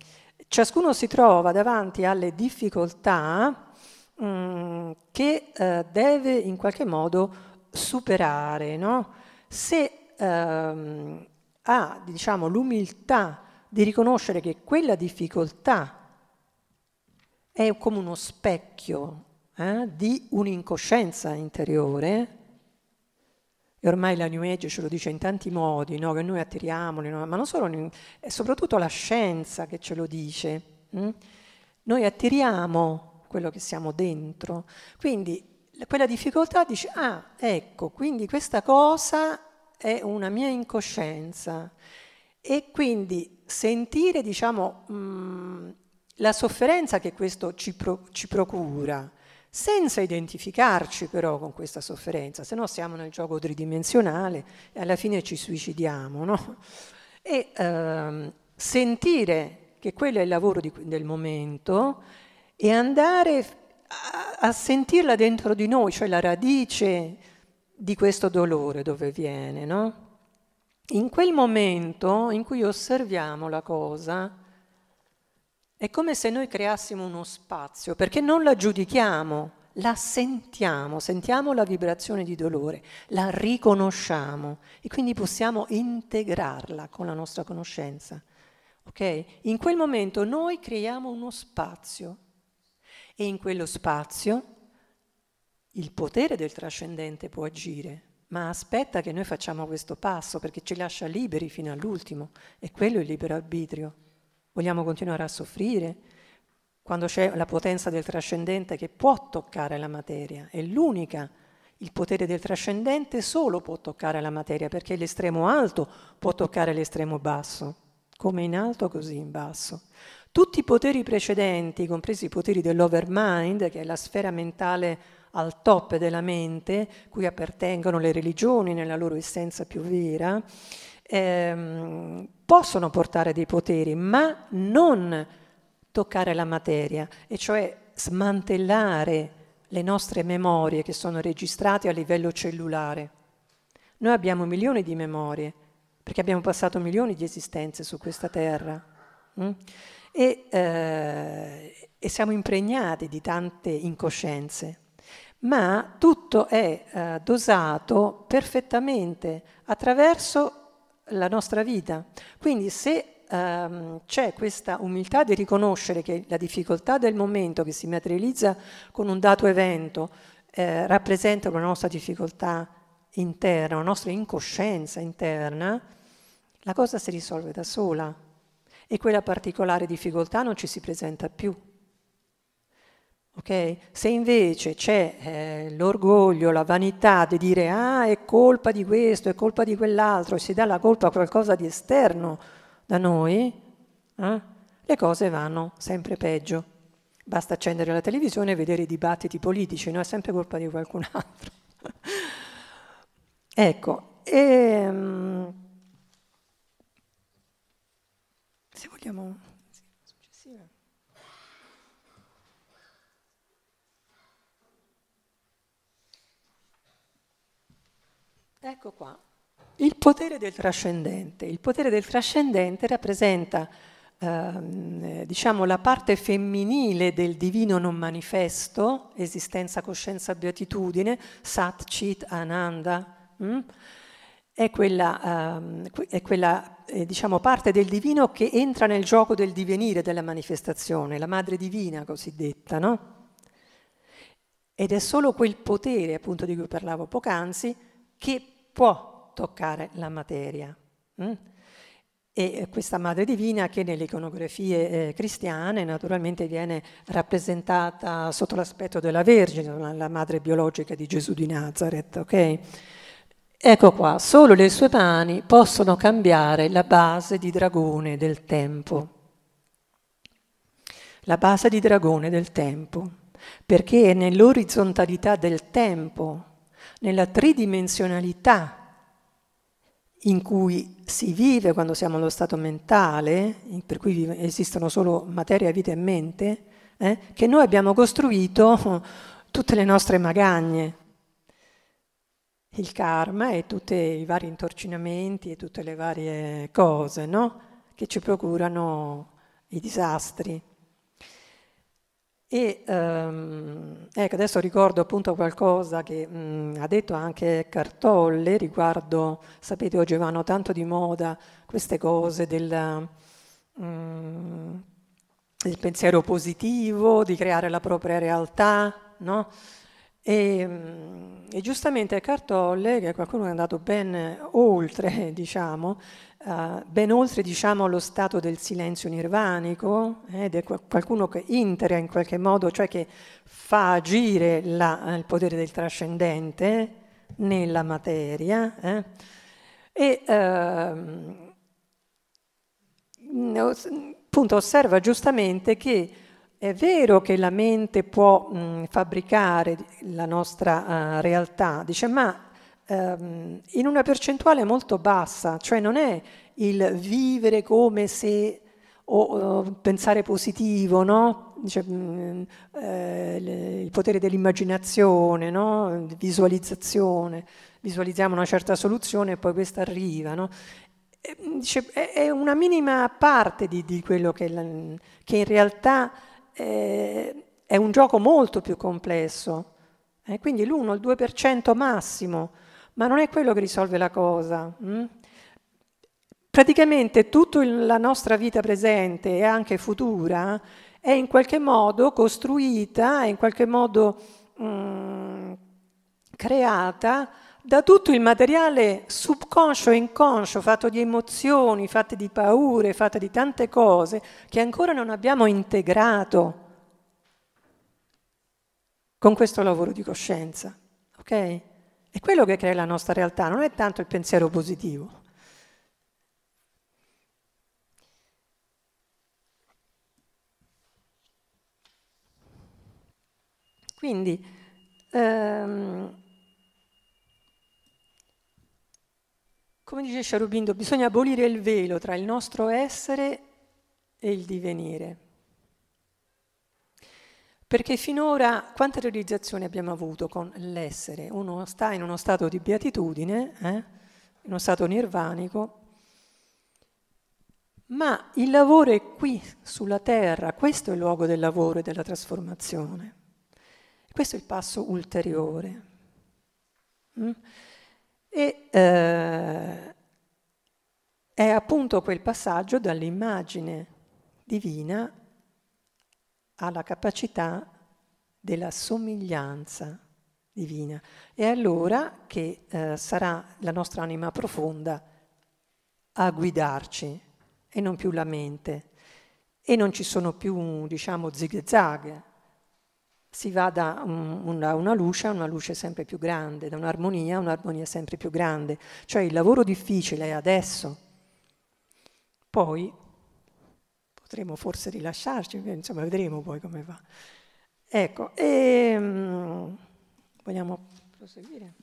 ciascuno si trova davanti alle difficoltà mh, mm, che eh, deve in qualche modo superare. No? Se ehm, ha diciamo, l'umiltà di riconoscere che quella difficoltà è come uno specchio eh, di un'incoscienza interiore, e ormai la New Age ce lo dice in tanti modi, no? che noi attiriamo, ma non solo, è soprattutto la scienza che ce lo dice. Mm? Noi attiriamo quello che siamo dentro, quindi quella difficoltà dice, ah, ecco, quindi questa cosa è una mia incoscienza e quindi sentire, diciamo, mh, mm, la sofferenza che questo ci, pro- ci procura senza identificarci però con questa sofferenza, se no siamo nel gioco tridimensionale e alla fine ci suicidiamo. No? E ehm, sentire che quello è il lavoro di, del momento e andare a, a sentirla dentro di noi, cioè la radice di questo dolore dove viene. No? In quel momento in cui osserviamo la cosa, è come se noi creassimo uno spazio, perché non la giudichiamo, la sentiamo, sentiamo la vibrazione di dolore, la riconosciamo e quindi possiamo integrarla con la nostra conoscenza. Okay? In quel momento noi creiamo uno spazio e in quello spazio il potere del trascendente può agire, ma aspetta che noi facciamo questo passo perché ci lascia liberi fino all'ultimo e quello è il libero arbitrio. Vogliamo continuare a soffrire? Quando c'è la potenza del trascendente che può toccare la materia, è l'unica. Il potere del trascendente solo può toccare la materia, perché l'estremo alto può toccare l'estremo basso, come in alto così in basso. Tutti i poteri precedenti, compresi i poteri dell'overmind, che è la sfera mentale al top della mente, cui appartengono le religioni nella loro essenza più vera, ehm, possono portare dei poteri, ma non toccare la materia, e cioè smantellare le nostre memorie che sono registrate a livello cellulare. Noi abbiamo milioni di memorie, perché abbiamo passato milioni di esistenze su questa terra. Mm? E, eh, e, siamo impregnati di tante incoscienze, ma tutto è eh, dosato perfettamente attraverso la nostra vita. Quindi se ehm, c'è questa umiltà di riconoscere che la difficoltà del momento che si materializza con un dato evento eh, rappresenta una nostra difficoltà interna, una nostra incoscienza interna, la cosa si risolve da sola e quella particolare difficoltà non ci si presenta più. Okay? Se invece c'è eh, l'orgoglio, la vanità di dire ah è colpa di questo, è colpa di quell'altro, e si dà la colpa a qualcosa di esterno da noi, eh, le cose vanno sempre peggio. Basta accendere la televisione e vedere i dibattiti politici, no? è sempre colpa di qualcun altro. ecco, e, um, se vogliamo... Ecco qua. Il potere del trascendente. Il potere del trascendente rappresenta eh, diciamo la parte femminile del divino non manifesto, esistenza, coscienza, beatitudine, sat, chit, ananda, mh? Mm? è quella, eh, è quella eh, diciamo, parte del divino che entra nel gioco del divenire della manifestazione, la madre divina cosiddetta, no? Ed è solo quel potere, appunto, di cui parlavo poc'anzi, che può toccare la materia. Mm? E eh, questa madre divina che nelle iconografie eh, cristiane naturalmente viene rappresentata sotto l'aspetto della Vergine, la madre biologica di Gesù di Nazareth, ok? Ecco qua, solo le sue mani possono cambiare la base di dragone del tempo. La base di dragone del tempo, perché è nell'orizzontalità del tempo nella tridimensionalità in cui si vive quando siamo allo stato mentale, per cui esistono solo materia, vita e mente, eh, che noi abbiamo costruito tutte le nostre magagne, il karma e tutti i vari intorcinamenti e tutte le varie cose no? che ci procurano i disastri. E ehm, ecco, adesso ricordo appunto qualcosa che mh, ha detto anche Cartolle riguardo, sapete oggi oh, vanno tanto di moda queste cose del, mh, del pensiero positivo, di creare la propria realtà, no? E, e, giustamente Cartolle, che è qualcuno che è andato ben oltre, diciamo, eh, ben oltre diciamo, lo stato del silenzio nirvanico, eh, ed è qualcuno che intera in qualche modo, cioè che fa agire la, il potere del trascendente nella materia. Eh. E ehm, mm, appunto osserva giustamente che è vero che la mente può mh, mm, fabbricare la nostra uh, realtà, dice ma ehm, in una percentuale molto bassa, cioè non è il vivere come se o, o pensare positivo, no? cioè, mh, mm, eh, le, il potere dell'immaginazione, no? visualizzazione, visualizziamo una certa soluzione e poi questa arriva. No? Mm, dice, è, una minima parte di, di quello che, che, in realtà eh, è un gioco molto più complesso. Eh? Quindi l'1, 2% massimo ma non è quello che risolve la cosa. Mm? Praticamente tutta la nostra vita presente e anche futura è in qualche modo costruita, è in qualche modo mh, mm, creata da tutto il materiale subconscio e inconscio, fatto di emozioni, fatte di paure, fatte di tante cose che ancora non abbiamo integrato con questo lavoro di coscienza. Okay? È quello che crea la nostra realtà, non è tanto il pensiero positivo. Quindi ehm, Come dice Sciarubindo, bisogna abolire il velo tra il nostro essere e il divenire. Perché finora quante realizzazioni abbiamo avuto con l'essere? Uno sta in uno stato di beatitudine, eh? in uno stato nirvanico, ma il lavoro è qui, sulla terra, questo è il luogo del lavoro e della trasformazione. Questo è il passo ulteriore. Mm? E eh, è appunto quel passaggio dall'immagine divina ha la capacità della somiglianza divina. È allora che eh, sarà la nostra anima profonda a guidarci e non più la mente. E non ci sono più, diciamo, zig-zag. Si va da un, una luce a una luce sempre più grande, da un'armonia a un'armonia sempre più grande. Cioè il lavoro difficile è adesso. Poi potremo forse rilasciarci, insomma vedremo poi come va. Ecco, e, ehm, vogliamo proseguire?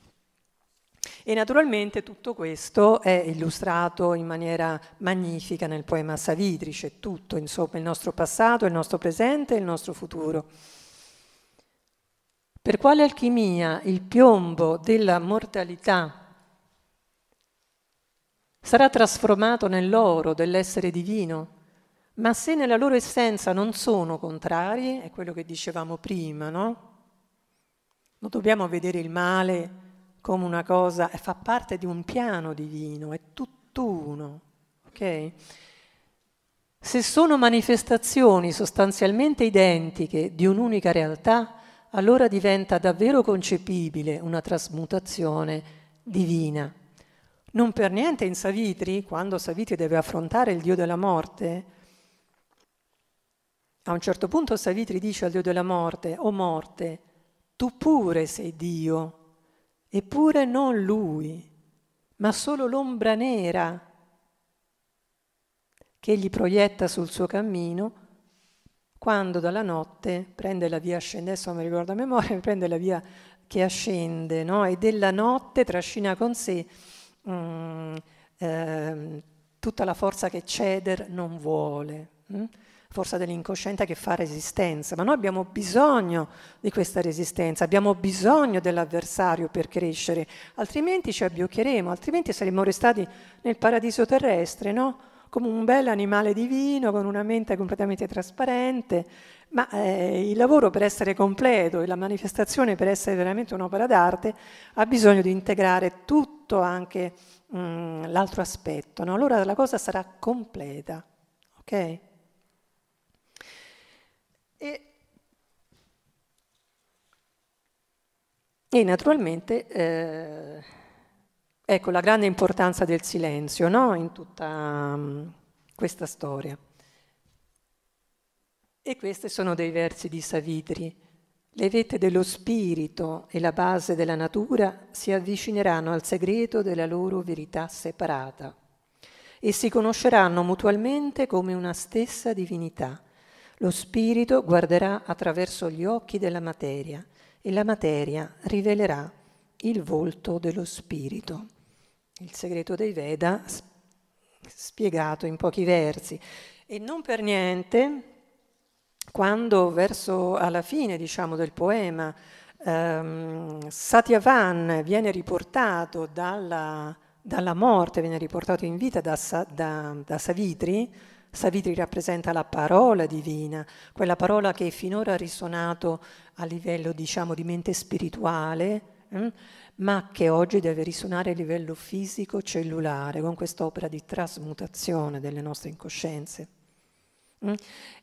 E naturalmente tutto questo è illustrato in maniera magnifica nel poema Savitri, c'è tutto, insomma, il nostro passato, il nostro presente e il nostro futuro. Per quale alchimia il piombo della mortalità sarà trasformato nell'oro dell'essere divino? ma se nella loro essenza non sono contrari, è quello che dicevamo prima, no? Non dobbiamo vedere il male come una cosa, fa parte di un piano divino, è tutt'uno, ok? Se sono manifestazioni sostanzialmente identiche di un'unica realtà, allora diventa davvero concepibile una trasmutazione divina. Non per niente in Savitri, quando Savitri deve affrontare il Dio della morte, a un certo punto Savitri dice al Dio della morte, o oh morte, tu pure sei Dio, eppure non lui, ma solo l'ombra nera che gli proietta sul suo cammino quando dalla notte prende la via ascendente, adesso mi ricordo a memoria, prende la via che ascende no? e della notte trascina con sé mm, eh, tutta la forza che Ceder non vuole. Mm? forza dell'incosciente che fa resistenza, ma noi abbiamo bisogno di questa resistenza, abbiamo bisogno dell'avversario per crescere, altrimenti ci abbioccheremo, altrimenti saremmo restati nel paradiso terrestre, no? come un bel animale divino con una mente completamente trasparente, ma eh, il lavoro per essere completo e la manifestazione per essere veramente un'opera d'arte ha bisogno di integrare tutto anche mh, mm, l'altro aspetto, no? allora la cosa sarà completa. Okay? E naturalmente eh, ecco la grande importanza del silenzio no? in tutta um, questa storia. E questi sono dei versi di Savitri. Le vette dello spirito e la base della natura si avvicineranno al segreto della loro verità separata e si conosceranno mutualmente come una stessa divinità. Lo spirito guarderà attraverso gli occhi della materia e la materia rivelerà il volto dello spirito. Il segreto dei Veda spiegato in pochi versi. E non per niente, quando verso alla fine diciamo, del poema ehm, Satyavan viene riportato dalla, dalla, morte, viene riportato in vita da, da, da Savitri, Savitri rappresenta la parola divina, quella parola che finora ha risuonato a livello diciamo di mente spirituale, mm, ma che oggi deve risuonare a livello fisico cellulare con quest'opera di trasmutazione delle nostre incoscienze. Mm.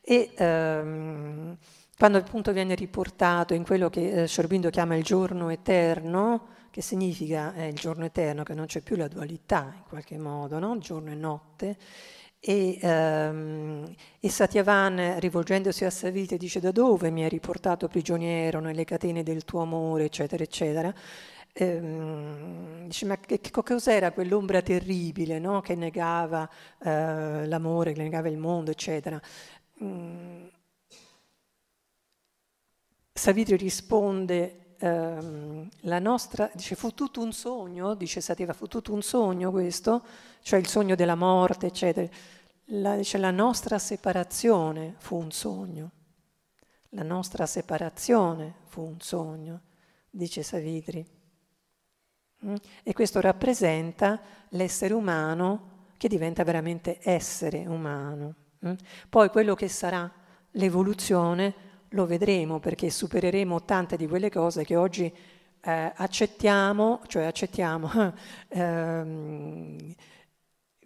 E ehm, quando appunto viene riportato in quello che eh, chiama il giorno eterno, che significa eh, il giorno eterno, che non c'è più la dualità in qualche modo, no? giorno e notte, e, um, e, Satyavan, rivolgendosi a Savite, dice da dove mi hai riportato prigioniero nelle catene del tuo amore, eccetera, eccetera. Ehm, dice, ma che, cos'era quell'ombra terribile no? che negava eh, l'amore, che negava il mondo, eccetera. Mm. Savitri risponde ehm, la nostra, dice fu tutto un sogno, dice Sativa, fu tutto un sogno questo, cioè il sogno della morte, eccetera. La, dice la nostra separazione fu un sogno, la nostra separazione fu un sogno, dice Savitri. Mm? E questo rappresenta l'essere umano che diventa veramente essere umano. Mm? Poi quello che sarà l'evoluzione lo vedremo perché supereremo tante di quelle cose che oggi eh, accettiamo, cioè accettiamo ehm,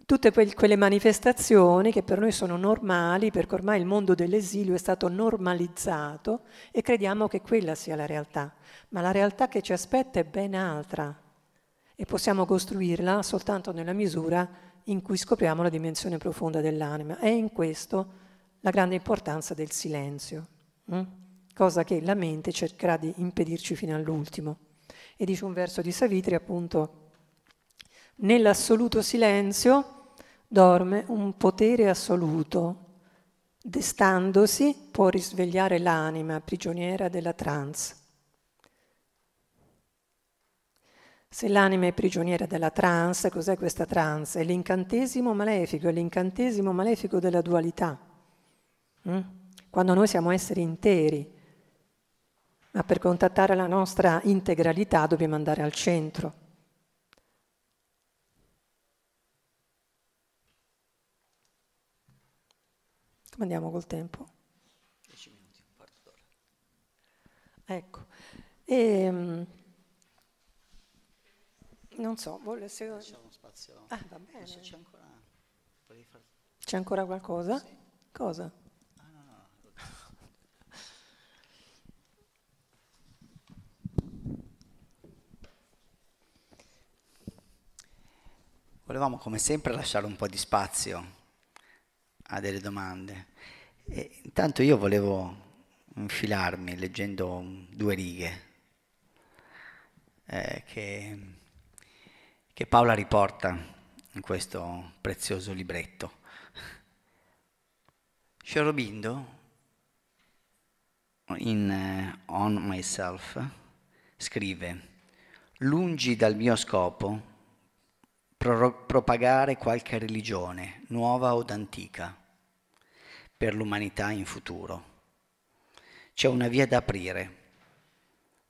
tutte que- quelle manifestazioni che per noi sono normali perché ormai il mondo dell'esilio è stato normalizzato e crediamo che quella sia la realtà, ma la realtà che ci aspetta è ben altra e possiamo costruirla soltanto nella misura in cui scopriamo la dimensione profonda dell'anima. È in questo la grande importanza del silenzio. Mm? cosa che la mente cercherà di impedirci fino all'ultimo. E dice un verso di Savitri appunto, nell'assoluto silenzio dorme un potere assoluto, destandosi può risvegliare l'anima prigioniera della trance. Se l'anima è prigioniera della trance, cos'è questa trance? È l'incantesimo malefico, è l'incantesimo malefico della dualità. Mm? quando noi siamo esseri interi, ma per contattare la nostra integralità dobbiamo andare al centro. Come andiamo col tempo? 10 minuti, un quarto d'ora. Ecco. E, ehm, non so, vuole se... Lasciamo spazio. Ah, va bene. C'è ancora... Far... c'è ancora... qualcosa? Sì. Cosa? Volevamo come sempre lasciare un po' di spazio a delle domande. E intanto io volevo infilarmi leggendo due righe eh, che, che Paola riporta in questo prezioso libretto. Sciorobindo in eh, On Myself scrive, lungi dal mio scopo, pro- propagare qualche religione, nuova o antica, per l'umanità in futuro. C'è una via da aprire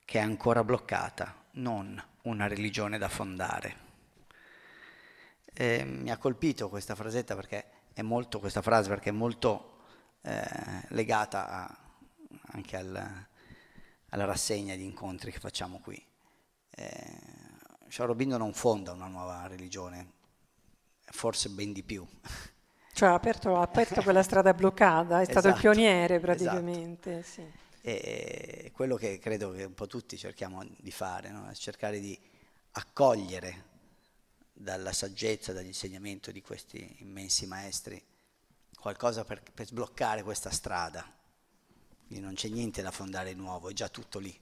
che è ancora bloccata, non una religione da fondare. E mi ha colpito questa frasetta perché è molto, questa frase perché è molto eh, legata a, anche al, alla rassegna di incontri che facciamo qui. Eh, Aurobindo non fonda una nuova religione, forse ben di più. Cioè ha aperto, ha aperto quella strada bloccata, è esatto, stato il esatto, pioniere esatto. praticamente. Esatto. Sì. E quello che credo che un po' tutti cerchiamo di fare, no? cercare di accogliere dalla saggezza, dall'insegnamento di questi immensi maestri qualcosa per, per sbloccare questa strada. Quindi non c'è niente da fondare nuovo, è già tutto lì.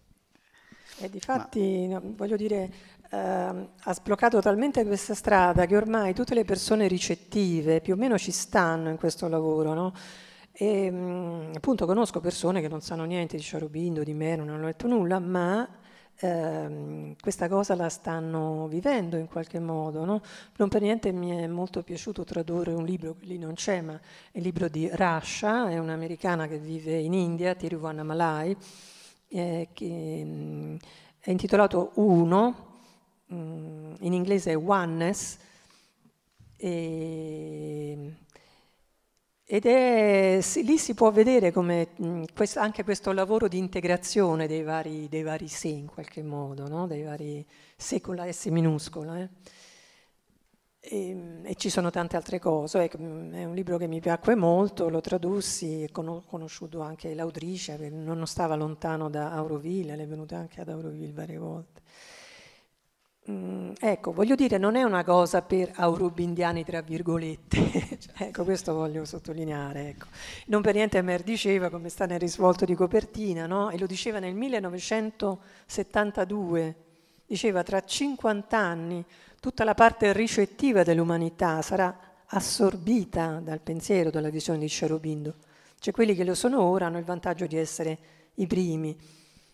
E difatti, Ma... no, voglio dire, eh, ha sbloccato talmente questa strada che ormai tutte le persone ricettive più o meno ci stanno in questo lavoro, no? E mh, appunto conosco persone che non sanno niente di Ciarobindo, di me, non hanno letto nulla, ma eh, questa cosa la stanno vivendo in qualche modo. No? Non per niente mi è molto piaciuto tradurre un libro, lì non c'è, ma è il libro di Rasha, è un'americana che vive in India, Tiruvannamalai, Malai eh, che, mh, mm, è intitolato Uno, mh, mm, in inglese Oneness, e, ed è, sì, lì si può vedere come mh, mm, quest, anche questo lavoro di integrazione dei vari, dei vari sé in qualche modo, no? dei vari sé con la S minuscola. Eh? E, ehm, e, ci sono tante altre cose. Mm, è un libro che mi piacque molto, lo tradussi, ho conosciuto anche l'autrice, non stava lontano da Auroville, è venuta anche ad Auroville varie volte. Mm, ecco, voglio dire, non è una cosa per aurubindiani, tra virgolette, cioè, ecco, questo voglio sottolineare. Ecco. Non per niente Mer diceva, come sta nel risvolto di copertina, no? e lo diceva nel 1972, diceva tra 50 anni tutta la parte ricettiva dell'umanità sarà assorbita dal pensiero, dalla visione di Cerobindo. Cioè quelli che lo sono ora hanno il vantaggio di essere i primi.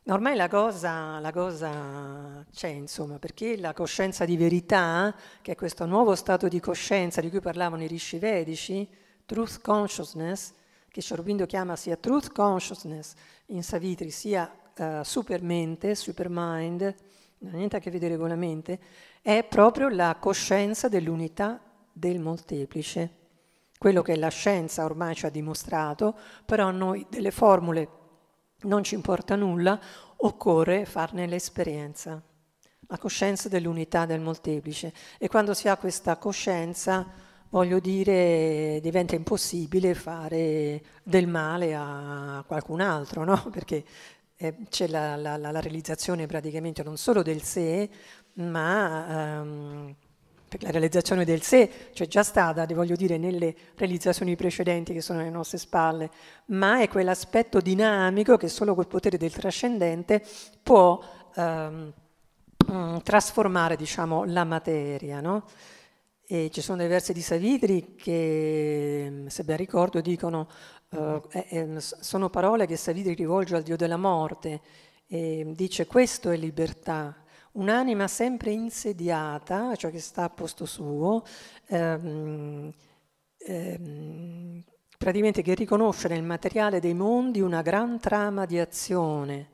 Ormai la cosa, la cosa c'è, insomma, perché la coscienza di verità, che è questo nuovo stato di coscienza di cui parlavano i rishi vedici, truth consciousness, che Shorobindo chiama sia truth consciousness in Savitri, sia uh, supermente, supermind, non ha niente a che vedere con la mente, è proprio la coscienza dell'unità del molteplice. Quello che la scienza ormai ci ha dimostrato, però a noi delle formule non ci importa nulla, occorre farne l'esperienza. La coscienza dell'unità del molteplice. E quando si ha questa coscienza, voglio dire, diventa impossibile fare del male a qualcun altro, no? Perché eh, c'è la, la, la realizzazione praticamente non solo del sé, ma ehm, per la realizzazione del sé c'è cioè già stata, voglio dire, nelle realizzazioni precedenti che sono alle nostre spalle, ma è quell'aspetto dinamico che solo col potere del trascendente può ehm, mm, trasformare diciamo, la materia. No? E ci sono dei versi di Savitri che, se ben ricordo, dicono, eh, eh, sono parole che Savitri rivolge al Dio della morte, e dice questo è libertà, un'anima sempre insediata, cioè che sta a posto suo, ehm, ehm, praticamente che riconosce nel materiale dei mondi una gran trama di azione.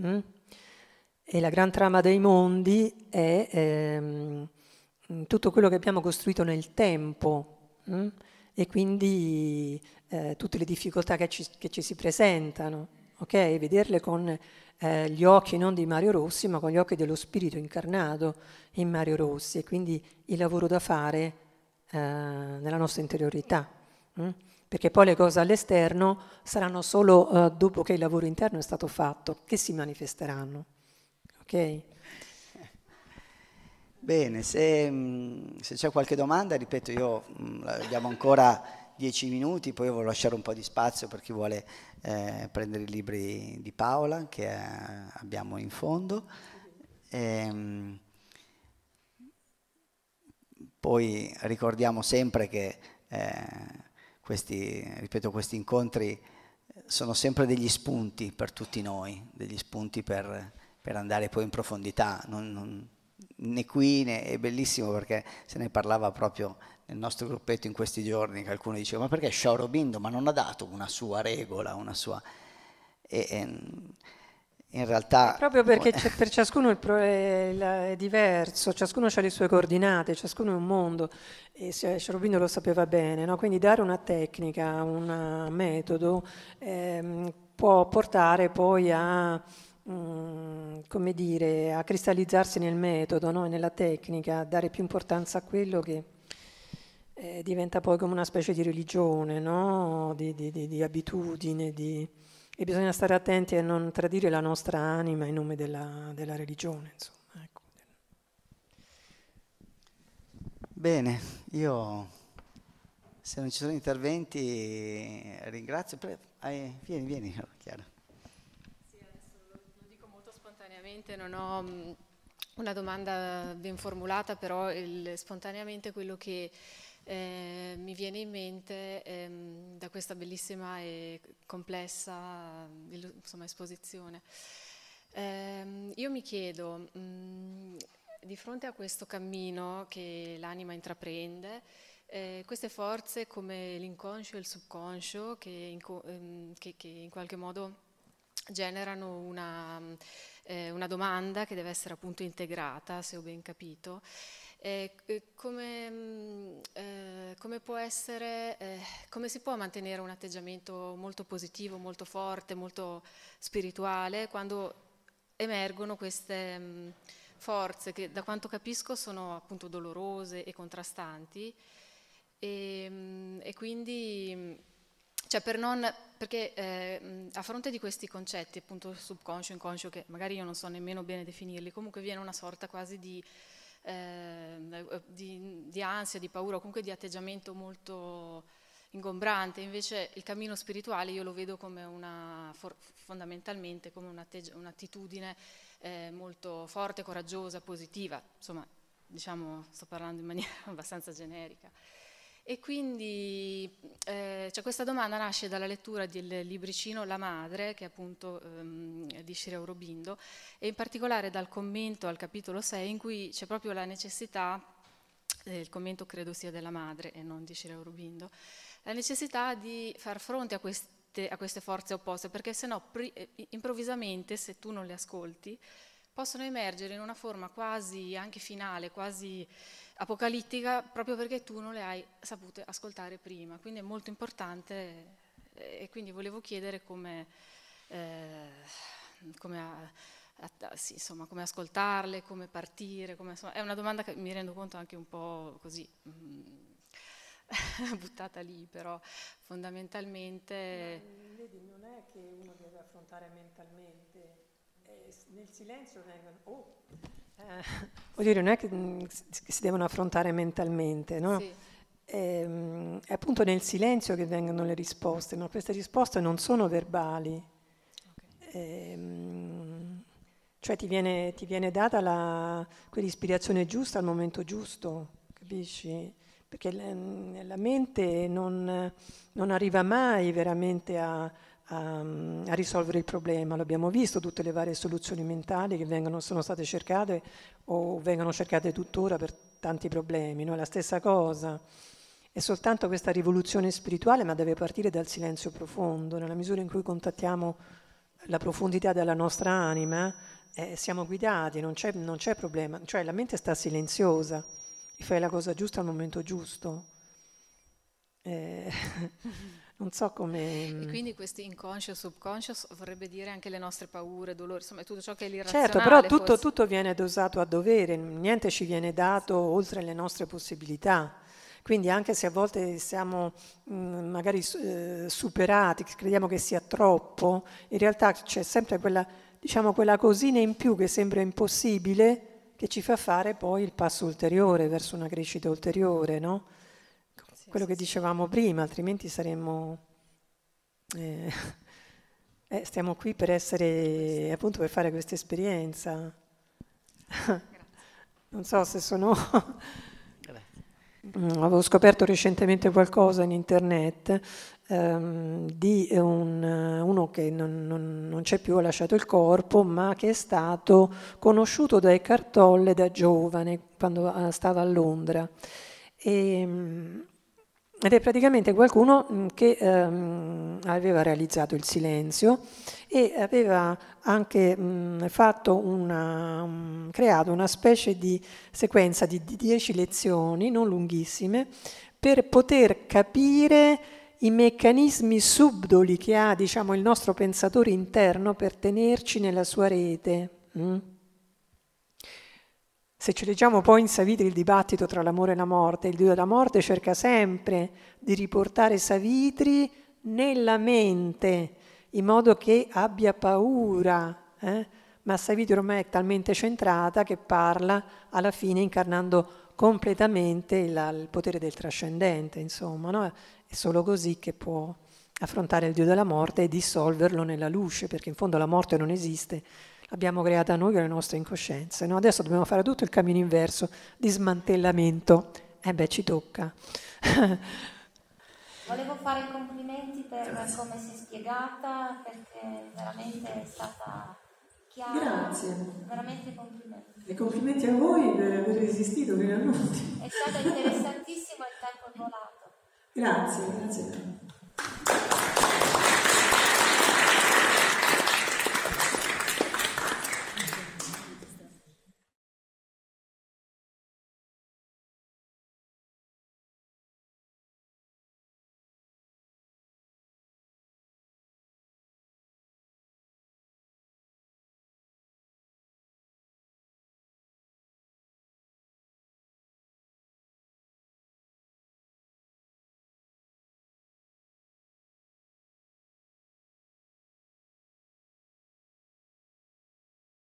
Mm? E la gran trama dei mondi è ehm, tutto quello che abbiamo costruito nel tempo mm? e quindi eh, tutte le difficoltà che ci, che ci si presentano, ok? Vederle con eh, gli occhi non di Mario Rossi, ma con gli occhi dello spirito incarnato in Mario Rossi e quindi il lavoro da fare eh, nella nostra interiorità. Mh? Mm? Perché poi le cose all'esterno saranno solo eh, dopo che il lavoro interno è stato fatto che si manifesteranno. Ok? Bene, se, mm, se c'è qualche domanda, ripeto, io mh, mm, abbiamo ancora dieci minuti, poi voglio lasciare un po' di spazio per chi vuole eh, prendere i libri di Paola che eh, abbiamo in fondo. E, ehm, poi ricordiamo sempre che eh, questi, ripeto, questi incontri sono sempre degli spunti per tutti noi, degli spunti per, per andare poi in profondità. Non, non, né qui né è bellissimo perché se ne parlava proprio nel nostro gruppetto in questi giorni qualcuno diceva ma perché Shaurobindo ma non ha dato una sua regola, una sua... E, e, ehm, in realtà... proprio perché per ciascuno il pro, il, è diverso, ciascuno ha le sue coordinate, ciascuno è un mondo e Sciarubindo lo sapeva bene, no? quindi dare una tecnica, un metodo ehm, può portare poi a... Mm, come dire, a cristallizzarsi nel metodo, no? nella tecnica, dare più importanza a quello che eh, diventa poi come una specie di religione, no? di, di, di, di, abitudine, e bisogna stare attenti a non tradire la nostra anima in nome della, della religione. Insomma, ecco. Bene, io se non ci sono interventi ringrazio. Pre- eh, vieni, vieni, Chiara. lo, dico molto spontaneamente, non ho... Mm, una domanda ben formulata, però il, spontaneamente quello che eh, mi viene in mente ehm, da questa bellissima e complessa insomma, esposizione. Eh, io mi chiedo, mh, mm, di fronte a questo cammino che l'anima intraprende, eh, queste forze come l'inconscio e il subconscio che in, ehm, che, che in qualche modo generano una, eh, una, domanda che deve essere appunto integrata, se ho ben capito, come, eh, eh, come, mm, eh, essere, eh, come, si può mantenere un atteggiamento molto positivo, molto forte, molto spirituale quando emergono queste mh, mm, forze che da quanto capisco sono appunto dolorose e contrastanti e, mh, mm, e quindi cioè per non, perché eh, a fronte di questi concetti appunto subconscio, inconscio che magari io non so nemmeno bene definirli comunque viene una sorta quasi di Ehm, eh, eh, di, di, ansia, di paura, o comunque di atteggiamento molto ingombrante. Invece il cammino spirituale io lo vedo come una, fondamentalmente come un'attitudine eh, molto forte, coraggiosa, positiva. Insomma, diciamo, sto parlando in maniera abbastanza generica. E quindi eh, cioè questa domanda nasce dalla lettura del libricino La Madre, che è appunto ehm, di Shira Aurobindo, e in particolare dal commento al capitolo 6 in cui c'è proprio la necessità, eh, il commento credo sia della madre e non di Shira Aurobindo, la necessità di far fronte a queste, a queste forze opposte, perché sennò no eh, improvvisamente, se tu non le ascolti, possono emergere in una forma quasi anche finale, quasi apocalittica proprio perché tu non le hai sapute ascoltare prima, quindi è molto importante eh, e quindi volevo chiedere come, eh, come, a, a, sì, insomma, come ascoltarle, come partire, come, insomma, è una domanda che mi rendo conto anche un po' così mh, mm, buttata lì, però fondamentalmente... Ma, vedi, non è che uno deve affrontare mentalmente, eh, nel silenzio vengono... Oh eh, dire, non è che mm, si devono affrontare mentalmente, no? Sì. E, ehm, è appunto nel silenzio che vengono le risposte, ma queste risposte non sono verbali. Okay. E, ehm, cioè ti viene, ti viene data la, quell'ispirazione giusta al momento giusto, capisci? Perché ehm, la mente non, non arriva mai veramente a, um, a risolvere il problema. L'abbiamo visto, tutte le varie soluzioni mentali che vengono, sono state cercate o vengono cercate tuttora per tanti problemi, no? è la stessa cosa. È soltanto questa rivoluzione spirituale, ma deve partire dal silenzio profondo, nella misura in cui contattiamo la profondità della nostra anima, eh, siamo guidati, non c'è, non c'è problema, cioè la mente sta silenziosa e fai la cosa giusta al momento giusto. Eh, Non so come... E mm. quindi questo inconscious, subconscious vorrebbe dire anche le nostre paure, dolori, insomma tutto ciò che è l'irrazionale. Certo, però tutto, tutto, viene dosato a dovere, niente ci viene dato oltre le nostre possibilità. Quindi anche se a volte siamo mm, magari eh, superati, crediamo che sia troppo, in realtà c'è sempre quella, diciamo, quella cosina in più che sembra impossibile che ci fa fare poi il passo ulteriore verso una crescita ulteriore, no? quello che dicevamo prima, altrimenti saremmo... Eh, eh, stiamo qui per essere, appunto, per fare questa esperienza. non so se sono... Eh mm, avevo scoperto recentemente qualcosa in internet ehm, di un, uno che non, non, non c'è più, ha lasciato il corpo, ma che è stato conosciuto da Eckhart Tolle da giovane, quando eh, stava a Londra. E, mm, ed è praticamente qualcuno mm, che ehm, aveva realizzato il silenzio e aveva anche mh, mm, una, mh, mm, creato una specie di sequenza di dieci lezioni, non lunghissime, per poter capire i meccanismi subdoli che ha diciamo, il nostro pensatore interno per tenerci nella sua rete. Mh? Se ci leggiamo poi in Savitri il dibattito tra l'amore e la morte, il dio della morte cerca sempre di riportare Savitri nella mente, in modo che abbia paura. Eh? Ma Savitri ormai è talmente centrata che parla alla fine incarnando completamente il, il potere del trascendente, insomma, no? è solo così che può affrontare il Dio della morte e dissolverlo nella luce, perché in fondo la morte non esiste, l'abbiamo creata noi con le nostre incoscienze. No? Adesso dobbiamo fare tutto il cammino inverso di smantellamento. Eh beh, ci tocca. Volevo fare i complimenti per come si è spiegata, perché veramente è stata chiara. Grazie. Veramente complimenti. E complimenti a voi per aver resistito fino a noi. È stato interessantissimo il tempo volato. Grazie, grazie.